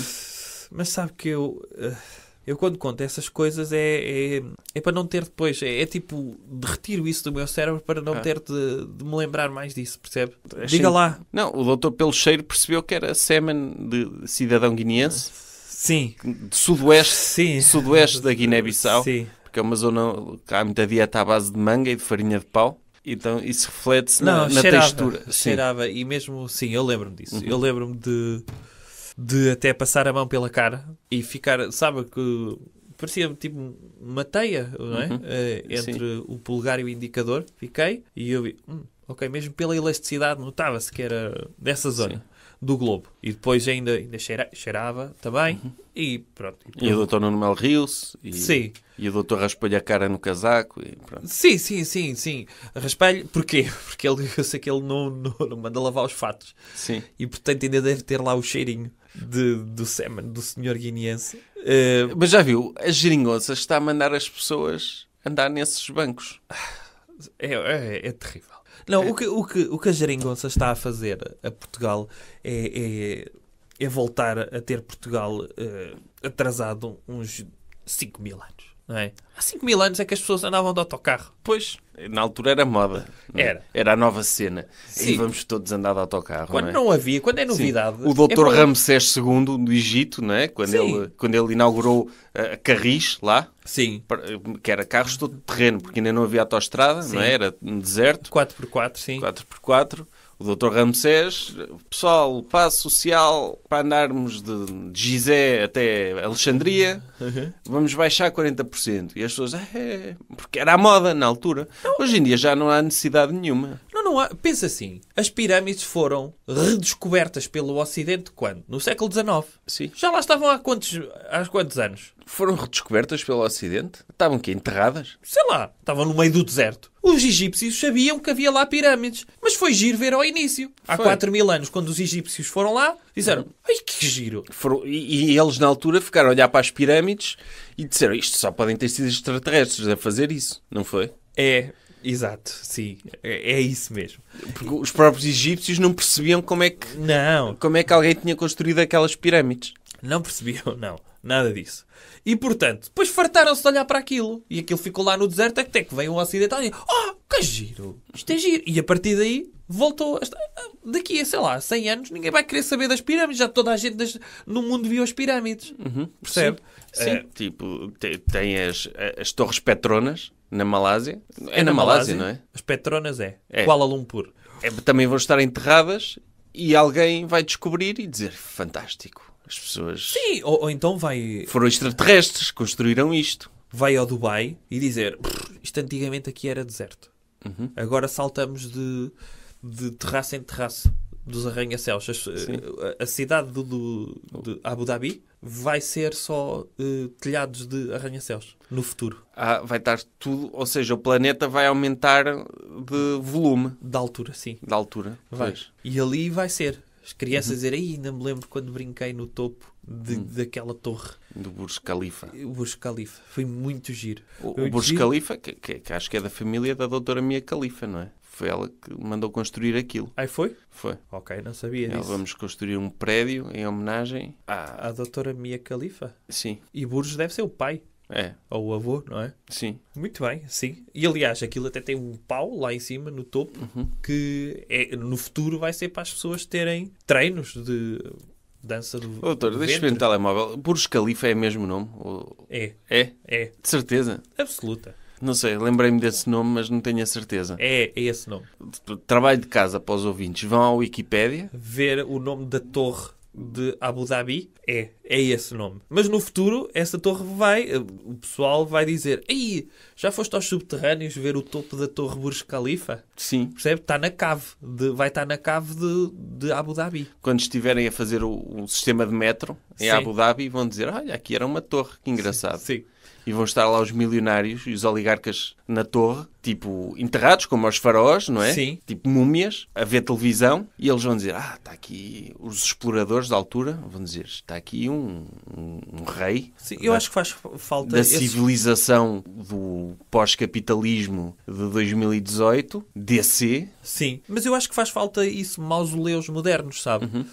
Mas sabe que eu. Uh eu quando conto essas coisas é, é, é para não ter depois, é, é, tipo, retiro isso do meu cérebro para não ah. ter de, de, me lembrar mais disso, percebe? Achei... Diga lá. Não, o doutor pelo cheiro percebeu que era semen de cidadão guineense. Sim. De sudoeste, Sim. sudoeste da Guiné-Bissau. Sim. Porque é uma zona que há muita dieta à base de manga e de farinha de pau. Então isso reflete-se na, na cheirava, textura. Cheirava, sim. e mesmo, sim, eu lembro-me disso. Uhum. Eu lembro-me de de até passar a mão pela cara e ficar, sabe, que parecia tipo uma teia, não é? Uhum. Uh, entre Sim. o polegar e o indicador. Fiquei e eu vi, hum, ok, mesmo pela elasticidade notava-se que era dessa zona. Sim do globo. E depois ainda, ainda cheira, cheirava também. Uhum. E pronto. E, e o doutor Nuno Mel riu-se. E, sim. E o doutor raspou-lhe a cara no casaco. E pronto. Sim, sim, sim, sim. Raspei-lhe. Porquê? (laughs) Porque ele, eu sei que ele não, não, não, manda lavar os fatos. Sim. E portanto ainda deve ter lá o cheirinho de, do semen do senhor guineense. Uh... Mas já viu, a geringonça está a mandar as pessoas andar nesses bancos. É, é, é terrível. Não, é. o, que, o, que, o que a geringonça está a fazer a Portugal é, é é voltar a ter Portugal uh, atrasado uns 5 mil anos. Não é? Há 5 mil anos é que as pessoas andavam de autocarro. Pois, na altura era moda. É? Era. Era a nova cena. Sim. E vamos todos andar de autocarro. Quando não, é? não havia, quando é novidade. Sim. O doutor é Ramsés II do Egito, não é? quando, ele, quando ele inaugurou uh, Carris lá, Sim. Eh, que era carros todo terreno, porque ainda não havia autostrada, não é? era um deserto. 4x4, sim. 4x4 o Dr. Ramsés, pessoal, passo social para andarmos de Gizé até Alexandria, uhum. vamos baixar 40%. E as pessoas, ah, é, porque era a moda na altura. Não. Hoje em dia já não há necessidade nenhuma. Não, não há. Pensa assim, as pirâmides foram redescobertas pelo Ocidente quando? No século XIX. Sim. Já lá estavam há quantos, há quantos anos? Foram redescobertas pelo Ocidente? Estavam aqui Enterradas? Sei lá, estavam no meio do deserto. Os egípcios sabiam que havia lá pirâmides, mas foi giro ver ao início. Há foi. 4 mil anos, quando os egípcios foram lá, disseram: uhum. Ai que giro! Foram, e, e, eles na altura ficaram a olhar para as pirâmides e disseram: Isto só podem ter sido extraterrestres a fazer isso, não foi? É, Exato, sim, é, é, isso mesmo. Porque os próprios egípcios não percebiam como é que não. como é que alguém tinha construído aquelas pirâmides. Não percebiam, não. Nada disso. E portanto, depois fartaram-se de olhar para aquilo. E aquilo ficou lá no deserto até que veio um ocidental e Oh, que giro! Isto é giro! E a partir daí voltou. A... Ah, daqui a, sei lá, 100 anos, ninguém vai querer saber das pirâmides. Já toda a gente das... no mundo viu as pirâmides. Uhum. Percebe? Sim. Sim. Uh, tipo, tem, tem as, as Torres Petronas na Malásia. É, é na, na Malásia, Malásia, não é? As Petronas é. é. Kuala Lumpur. É, também vão estar enterradas e alguém vai descobrir e dizer: fantástico as pessoas. Sim, ou, ou então vai. Foram extraterrestres, construíram isto. Vai ao Dubai e dizer: Isto antigamente aqui era deserto. Uhum. Agora saltamos de, de terraço em terraço dos arranha-céus. Eh, a, a, cidade do, do, oh. de Abu Dhabi vai ser só uh, telhados de arranha-céus no futuro. Ah, vai estar tudo, ou seja, o planeta vai aumentar de volume. Da altura, sim. Da altura. Vai. Pois. E ali vai ser. As crianças uhum. dizerem, ainda me lembro quando brinquei no topo de, uhum. daquela torre. Do Burj Khalifa. O Burj Khalifa. Foi muito giro. O, o Burj giro. Khalifa, que, que, que, acho que é da família da doutora Mia Khalifa, não é? Foi ela que mandou construir aquilo. Aí foi? Foi. Ok, não sabia ela, disso. Vamos construir um prédio em homenagem à... À doutora Mia Khalifa? Sim. E Burj deve ser o pai. É. Ou o avô, não é? Sim. Muito bem, sim. E aliás, aquilo até tem um pau lá em cima, no topo, uhum. que é, no futuro vai ser para as pessoas terem treinos de dança do. Doutor, deixa-me ver no telemóvel. Burj Khalifa é mesmo o nome? Ou... É. É? É. De certeza. Absoluta. Não sei, lembrei-me desse nome, mas não tenho a certeza. É, é esse nome. Trabalho de casa para os ouvintes. Vão à Wikipédia. Ver o nome da torre de Abu Dhabi. É, é esse nome. Mas no futuro, essa torre vai, eh, o pessoal vai dizer: Ei, já foste aos subterrâneos ver o topo da torre Burj Khalifa? Sim. Percebe? Está na cave, de, vai estar tá na cave de, de Abu Dhabi. Quando estiverem a fazer o, o sistema de metro em Sim. Abu Dhabi, vão dizer: Olha, aqui era uma torre, que engraçado. Sim. Sim e vão estar lá os milionários e os oligarcas na torre, tipo enterrados como aos faraós, não é? Sim. Tipo múmias, a ver televisão e eles vão dizer: Ah, está aqui os exploradores da altura, vão dizer: Está aqui um, um, um rei. Sim, eu da, acho que faz falta. Da esse... civilização do pós-capitalismo de 2018, DC. Sim, mas eu acho que faz falta isso, mausoleus modernos, sabe? Uhum.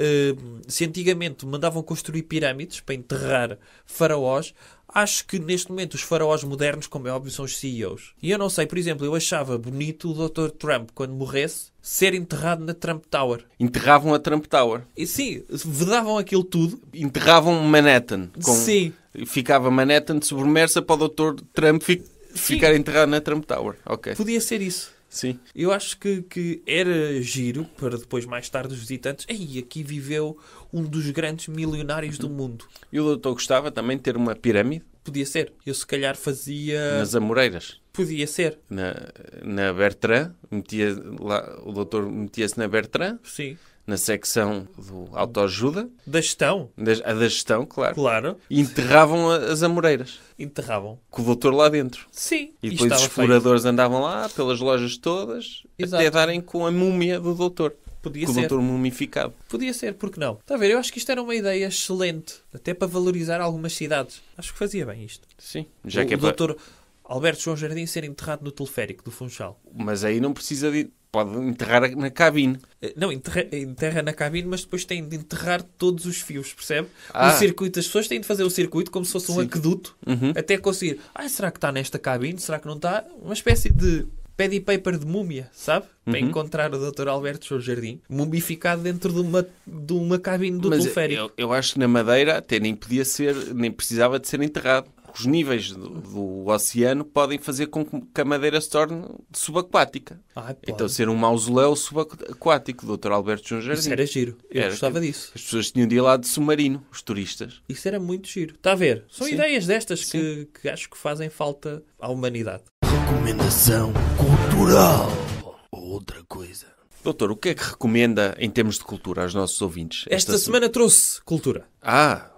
Uh, se antigamente mandavam construir pirâmides para enterrar faraós, Acho que neste momento os faraós modernos, como é óbvio, são os CEOs. E eu não sei, por exemplo, eu achava bonito o Dr. Trump, quando morresse, ser enterrado na Trump Tower. Enterravam a Trump Tower. E sim, vedavam aquilo tudo. Enterravam Manhattan. Com... Sim. Ficava Manhattan submersa para o Dr. Trump fi... ficar enterrado na Trump Tower. Ok. Podia ser isso. Sim. Eu acho que, que era giro para depois, mais tarde, os visitantes. Ei, aqui viveu um dos grandes milionários do mundo. E o doutor gostava também de ter uma pirâmide? Podia ser. Eu, se calhar, fazia. Nas Amoreiras? Podia ser. Na, na Bertrand? Metia lá, o doutor metia-se na Bertrand? Sim na secção do autoajuda. Da gestão? Da, a da gestão, claro. Claro. E enterravam as amoreiras. Enterravam. Com o doutor lá dentro. Sim. E depois os exploradores feito. andavam lá, pelas lojas todas, Exato. até darem com a múmia do doutor. Podia com ser. o doutor mumificado. Podia ser, porque não? Está a ver? Eu acho que isto era uma ideia excelente, até para valorizar algumas cidades. Acho que fazia bem isto. Sim. Já o, que é o doutor... Alberto João Jardim ser enterrado no teleférico do Funchal. Mas aí não precisa de pode enterrar na cabine. Eh, não, enterra, enterra, na cabine, mas depois tem de enterrar todos os fios, percebe? Ah. O circuito, as pessoas têm de fazer o circuito como se fosse um Sim. aqueduto uhum. até conseguir. Ah, será que está nesta cabine? Será que não está? Uma espécie de paddy paper de múmia, sabe? Uhum. Para encontrar o Dr. Alberto Sou Jardim, mumificado dentro de uma, de uma cabine do teleférico. Eu, eu, acho que na Madeira até nem podia ser, nem precisava de ser enterrado os níveis do, do, oceano podem fazer com que a madeira se torne subaquática. Ah, então ser um mausoléu subaquático, Dr. Alberto João Jardim. Isso era giro. Eu era gostava disso. As pessoas tinham de ir lá de submarino, os turistas. Isso era muito giro. Está a ver? São Sim. ideias destas que, que, acho que fazem falta à humanidade. Recomendação cultural. Outra coisa. Doutor, o que é que recomenda em termos de cultura aos nossos ouvintes? Esta, esta semana se... trouxe cultura. Ah,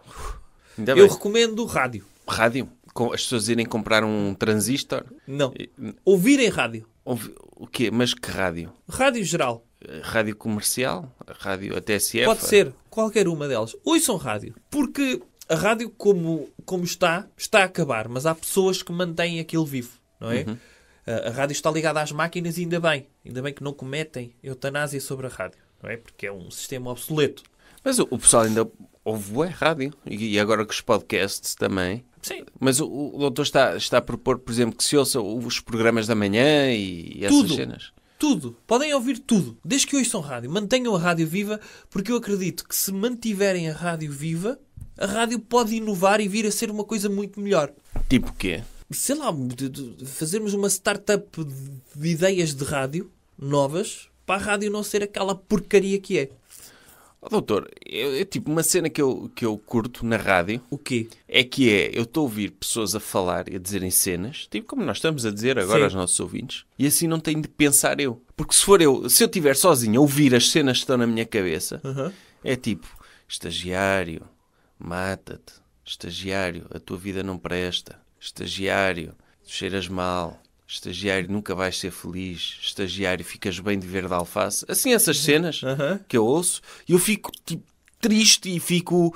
ainda bem. Eu recomendo rádio. Rádio? Com as pessoas irem comprar um transistor? Não. Ouvirem rádio. Ouvi... O quê? Mas que rádio? Rádio geral. Eh, rádio comercial? Rádio até TSF? É Pode ser. Qualquer uma delas. Ouçam rádio. Porque a rádio, como, como está, está a acabar. Mas há pessoas que mantêm aquilo vivo, não é? Uhum. A, rádio está ligada às máquinas e ainda bem. Ainda bem que não cometem eutanásia sobre a rádio. Não é? Porque é um sistema obsoleto. Mas o, pessoal ainda ouve rádio. E, e agora com os podcasts também Sim. Mas o, o doutor está, está a propor, por exemplo, que se ouçam os programas da manhã e, e essas tudo, cenas. Tudo. Podem ouvir tudo. Desde que ouçam rádio. Mantenham a rádio viva, porque eu acredito que se mantiverem a rádio viva, a rádio pode inovar e vir a ser uma coisa muito melhor. Tipo quê? Sei lá, de, de, fazermos uma startup de, de ideias de rádio novas para a rádio não ser aquela porcaria que é. Oh, doutor, é, tipo uma cena que eu, que eu curto na rádio. O quê? É que é, eu estou a ouvir pessoas a falar e a dizerem cenas, tipo como nós estamos a dizer agora Sim. aos nossos ouvintes, e assim não tenho de pensar eu. Porque se for eu, se eu estiver sozinho a ouvir as cenas que estão na minha cabeça, uhum. é tipo, estagiário, mata-te, estagiário, a tua vida não presta, estagiário, cheiras mal, estagiário, nunca vais ser feliz, estagiário, ficas bem de verde alface. Assim, essas uhum. cenas uhum. que eu ouço, e eu fico tipo triste e fico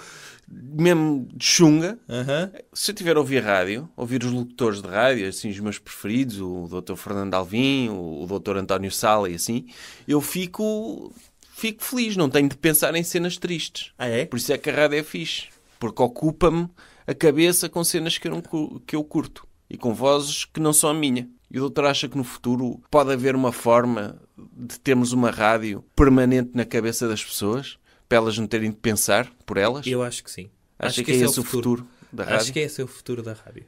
mesmo de chunga. Uhum. Se eu tiver a ouvir rádio, ouvir os locutores de rádio, assim, os meus preferidos, o Dr. Fernando Alvim, o Dr. António Sala e assim, eu fico. Fico feliz, não tenho de pensar em cenas tristes. Ah, é? Por isso é que a rádio é fixe. Porque ocupa-me a cabeça com cenas que eu, não, que eu curto e com vozes que não são a minha. E o doutor acha que no futuro pode haver uma forma de termos uma rádio permanente na cabeça das pessoas, para elas não terem de pensar por elas? Eu acho que sim. Acha acho que, que é esse é esse o futuro. futuro, da rádio? Acho que esse é o futuro da rádio.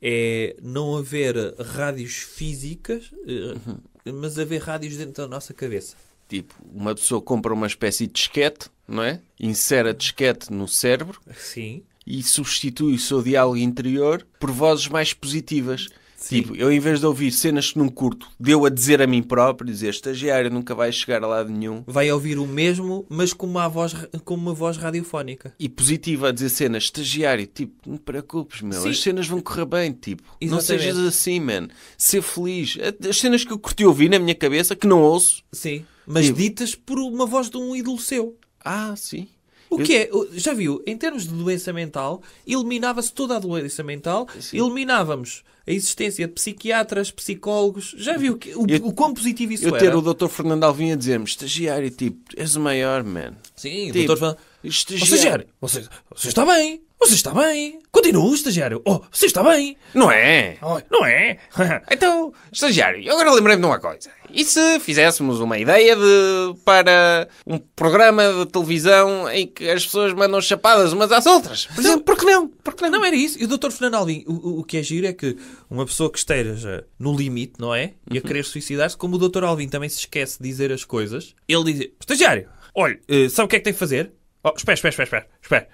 É não haver rádios físicas, uhum. mas haver rádios dentro da nossa cabeça. Tipo, uma pessoa compra uma espécie de disquete, não é? insere a disquete no cérebro. Sim. E substitui o seu diálogo interior por vozes mais positivas Sim. Tipo, eu em vez de ouvir cenas que não curto, deu a dizer a mim próprio, dizer estagiário nunca vai chegar a lado nenhum. Vai ouvir o mesmo, mas com uma voz, com uma voz radiofónica. E positiva a dizer cenas, estagiário, tipo, não te preocupes, meu, Sim. as cenas vão correr bem, tipo, Exatamente. não sejas assim, man. Ser feliz. As cenas que eu curti ouvir na minha cabeça, que não ouço. Sim. Mas tipo, ditas por uma voz de um ídolo seu. Ah, sim. O que é, já viu, em termos de doença mental, eliminava-se toda a doença mental, Sim. eliminávamos a existência de psiquiatras, psicólogos. Já viu que, o, eu, o quão positivo isso eu era? Eu ter o Dr. Fernando Alvim a dizer-me, estagiário, tipo, és o maior, man. Sim, tipo, o Dr. Fernando... Estagiário. você, você está bem. Você está bem. Continua, estagiário. Oh, você está bem. Não é? Oh, não é? (laughs) então, estagiário, eu agora lembrei-me de uma coisa. E se fizéssemos uma ideia de para um programa de televisão em que as pessoas mandam chapadas umas às outras? Por exemplo, porque não? Porque não? não era isso. E o Dr. Fernando Alvim, o, o, que é giro é que uma pessoa que esteja no limite, não é? E a uhum. querer suicidar-se, como o Dr. Alvim também se esquece de dizer as coisas, ele diz: Estagiário, olha, eh, sabe o que é que tem que fazer? Oh, espera, espera, espera, espera. espera.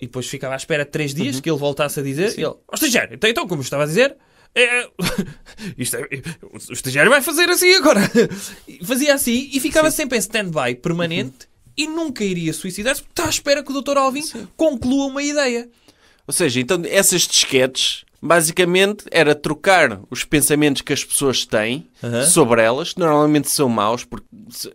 E depois ficava à espera três dias uhum. que ele voltasse a dizer. E ele, oh, estagiário, então, então, como eu estava a dizer, é, (laughs) isto é, o estagiário vai fazer assim agora. Fazia assim e ficava Sim. sempre em stand-by permanente uhum. e nunca iria suicidar-se porque está à espera que o Dr. Alvin Sim. conclua uma ideia. Ou seja, então essas disquetes basicamente era trocar os pensamentos que as pessoas têm uhum. sobre elas, que normalmente são maus, porque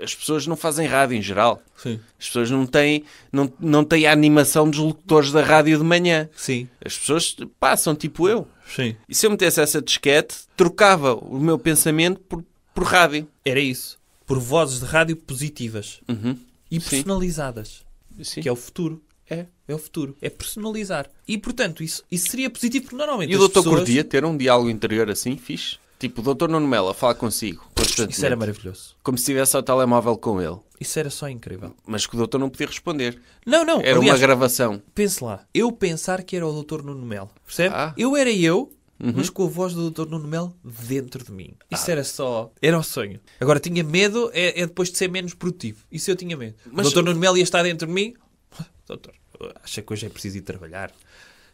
as pessoas não fazem rádio em geral. Sim. As pessoas não têm, não, não têm a animação dos locutores da rádio de manhã. Sim. As pessoas passam, tipo eu. Sim. E se eu metesse essa disquete, trocava o meu pensamento por, por rádio. Era isso. Por vozes de rádio positivas uhum. e personalizadas. Sim. Que é o futuro. É, é o futuro. É personalizar. E, portanto, isso, isso seria positivo, porque normalmente E o doutor pessoas... curtia ter um diálogo interior assim, fixe? Tipo, o doutor Nuno Melo fala consigo Isso era maravilhoso. Como se estivesse ao telemóvel com ele. Isso era só incrível. Mas que o doutor não podia responder. Não, não. Era aliás, uma gravação. Pense lá. Eu pensar que era o doutor Nuno Melo. Percebe? Ah. Eu era eu, Uhum. mas com a voz do Dr. Nuno Melo dentro de mim. Isso ah. era só. Era o sonho. Agora, tinha medo é, é, depois de ser menos produtivo. Isso eu tinha medo. Mas o Dr. Nuno Melo ia estar dentro de mim, doutor, acha que hoje é preciso ir trabalhar?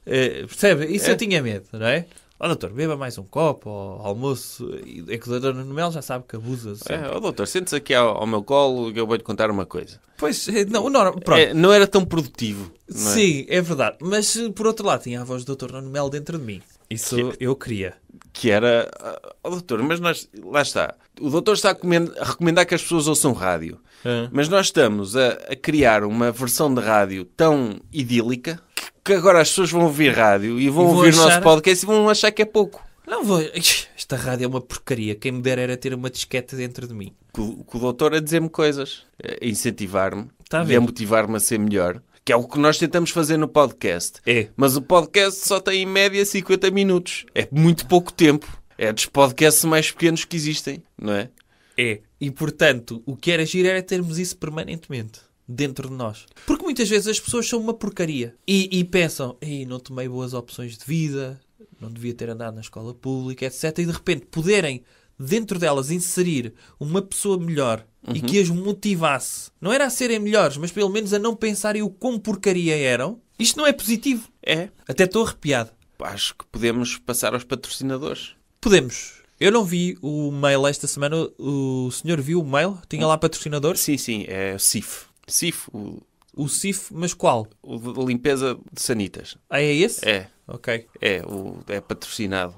Eh, percebe? Isso é. eu tinha medo, não é? Ó oh, doutor, beba mais um copo, ou almoço. É que o doutor Nuno já sabe que abusa. É, sempre. É, ó oh, doutor, sente-se aqui ao, ao, meu colo e eu vou-lhe contar uma coisa. Pois, eh, não, não, é, pronto. É, não era tão produtivo. É? Sim, é? é? verdade. Mas, eh, por outro lado, tinha a voz do doutor Nuno dentro de mim. Isso que... eu queria que era, ah, oh, doutor, mas nós, lá está, o doutor está a recomendar que as pessoas ouçam rádio, é. mas nós estamos a, a criar uma versão de rádio tão idílica que, que agora as pessoas vão ouvir rádio e vão, e ouvir achar... o nosso podcast e vão achar que é pouco. Não vou. (laughs) Esta rádio é uma porcaria. Quem me dera era ter uma disquete dentro de mim. Com, o doutor a dizer-me coisas, a incentivar-me tá e a motivar-me a ser melhor que é o que nós tentamos fazer no podcast. É. Mas o podcast só tem em média 50 minutos. É muito pouco tempo. É dos podcasts mais pequenos que existem, não é? É. E portanto, o que era giro era termos isso permanentemente dentro de nós. Porque muitas vezes as pessoas são uma porcaria e, e pensam, Ei, não tomei boas opções de vida, não devia ter andado na escola pública, etc. E de repente poderem dentro delas inserir uma pessoa melhor uhum. e que as motivasse, não era a serem melhores, mas pelo menos a não pensarem o quão porcaria eram, isto não é positivo. É. Até estou arrepiado. Acho que podemos passar aos patrocinadores. Podemos. Eu não vi o mail esta semana. O senhor viu o mail? Tinha lá patrocinador? Sim, sim. É o CIF. CIF. O, o CIF, mas qual? O de limpeza de sanitas. Ah, é esse? É. Ok. É, o, é patrocinado.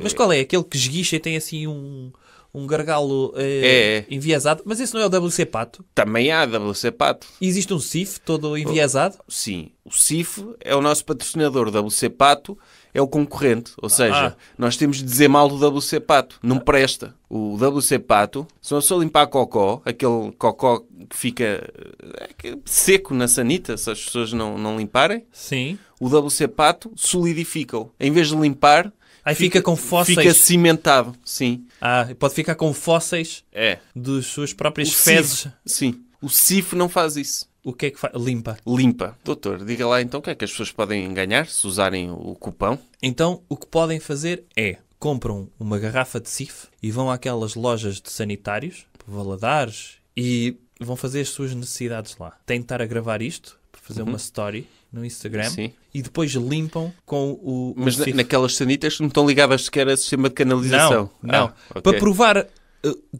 Mas qual é? Aquele que esguicha e tem assim um um gargalo eh, é. é. enviesado. Mas esse não é o WC Pato? Também há WC Pato. E existe um CIF todo enviesado? Sim. O CIF é o nosso patrocinador. O WC Pato é o concorrente. Ou seja, ah. nós temos de dizer mal do WC Pato. Não presta. O WC Pato, se uma pessoa limpar cocó, aquele cocó que fica eh, é seco na sanita, se as pessoas não, não limparem, Sim. o WC Pato solidifica-o. Em vez de limpar, Aí fica, fica com fósseis. Fica cimentado, sim. Ah, pode ficar com fósseis é. dos suas próprias o fezes. sim. O sifo não faz isso. O que é que faz? Limpa. Limpa. Doutor, diga lá então o que é que as pessoas podem ganhar se usarem o cupão. Então, o que podem fazer é compram uma garrafa de sif e vão àquelas lojas de sanitários, Valadares, e vão fazer as suas necessidades lá. Tentar a gravar isto, fazer uhum. uma story no Instagram Sim. e depois limpam com o. Mas naquelas sanitas não estão ligadas sequer a sistema de canalização. Não, não. Ah, okay. Para provar uh,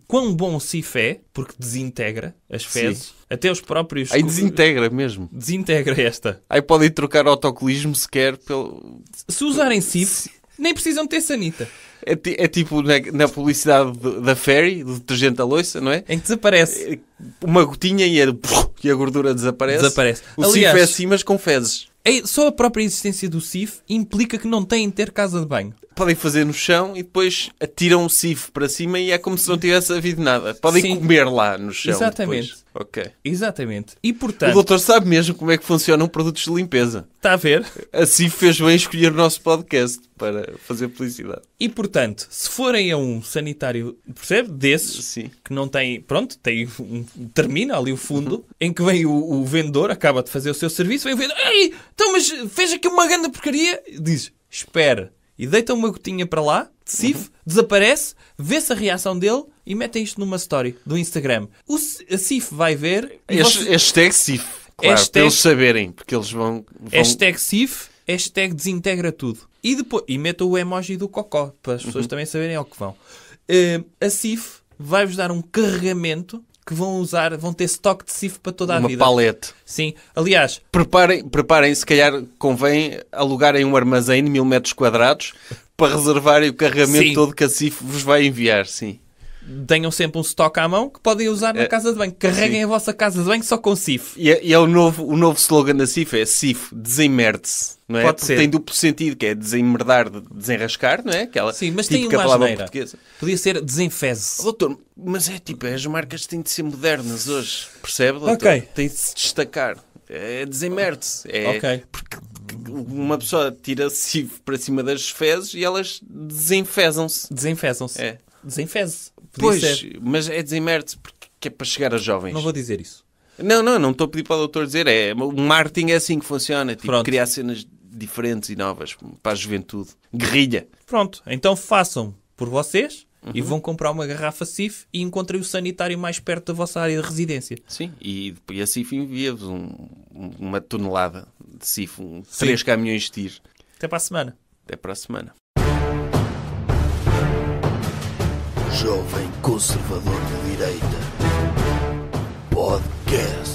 quão bom o CIF é, porque desintegra as fezes, Sim. até os próprios. Aí desintegra mesmo. Desintegra esta. Aí podem trocar autocolismo sequer pelo. Se usarem CIF. Nem precisam ter sanita. É, é tipo na, na publicidade da Ferry, do detergente à loiça, não é? Em que desaparece. É, uma gotinha e a, é, e a gordura desaparece. Desaparece. O Aliás, CIF é assim, mas com fezes. É, só a própria existência do CIF implica que não têm de ter casa de banho. Podem fazer no chão e depois atiram o CIF para cima e é como se não tivesse havido nada. Podem Sim. comer lá no chão. Exatamente. Depois. Ok. Exatamente. E portanto. O doutor sabe mesmo como é que funcionam produtos de limpeza. Está a ver? Assim fez bem escolher o nosso podcast para fazer publicidade. E portanto, se forem a um sanitário, percebe? Desses, Sim. que não tem. Pronto, tem um. Termina ali o fundo, uhum. em que vem o, o, vendedor, acaba de fazer o seu serviço, vem o vendedor. Ei, então, mas fez aqui uma grande porcaria. Diz: espera e deitam uma gotinha para lá, decif, uhum. desaparece, vê-se a reação dele e metem isto numa story do Instagram. O a CIF vai ver. Este, vocês... Hashtag CIF, claro, hashtag... para eles saberem, porque eles vão. vão... Hashtag CIF, hashtag desintegra tudo. E depois. E metam o emoji do cocó, para as pessoas uhum. também saberem ao que vão. Uh, a CIF vai-vos dar um carregamento que vão usar, vão ter estoque de CIF para toda a uma vida. Uma palete. Sim. Aliás... Preparem, preparem, se calhar convém alugarem um armazém de mil metros quadrados para reservarem o carregamento sim. todo que a CIF vos vai enviar, sim tenham sempre um estoque à mão que podem usar na é. casa de banho. Carreguem Sim. a vossa casa de banho só com CIF. E é, e é o, novo, o novo slogan da CIF, é CIF, desenmerde-se. Não é? Pode ser. Tem duplo sentido, que é desenmerdar, desenrascar, não é? Aquela Sim, mas tem uma palavra portuguesa. Podia ser desenfeze. Oh, doutor, mas é tipo, as marcas têm de ser modernas hoje, percebe, doutor? Okay. Tem de se destacar. É desenmerde-se. É okay. Porque uma pessoa tira CIF para cima das fezes e elas desenfezam-se. Desenfezam-se. É. Desenfeze pois, ser. mas é desimerte porque é para chegar a jovens. Não vou dizer isso. Não, não, não estou a pedir para o doutor dizer. É, o marketing é assim que funciona. Tipo, Pronto. criar cenas diferentes e novas para a juventude. Guerrilha. Pronto, então façam por vocês uhum. e vão comprar uma garrafa CIF e encontrem o sanitário mais perto da vossa área de residência. Sim, e, e a CIF envia-vos um, uma tonelada de CIF, um, três caminhões de tiro. Até para a semana. Até para a semana. Jovem Conservador de Direita. Podcast.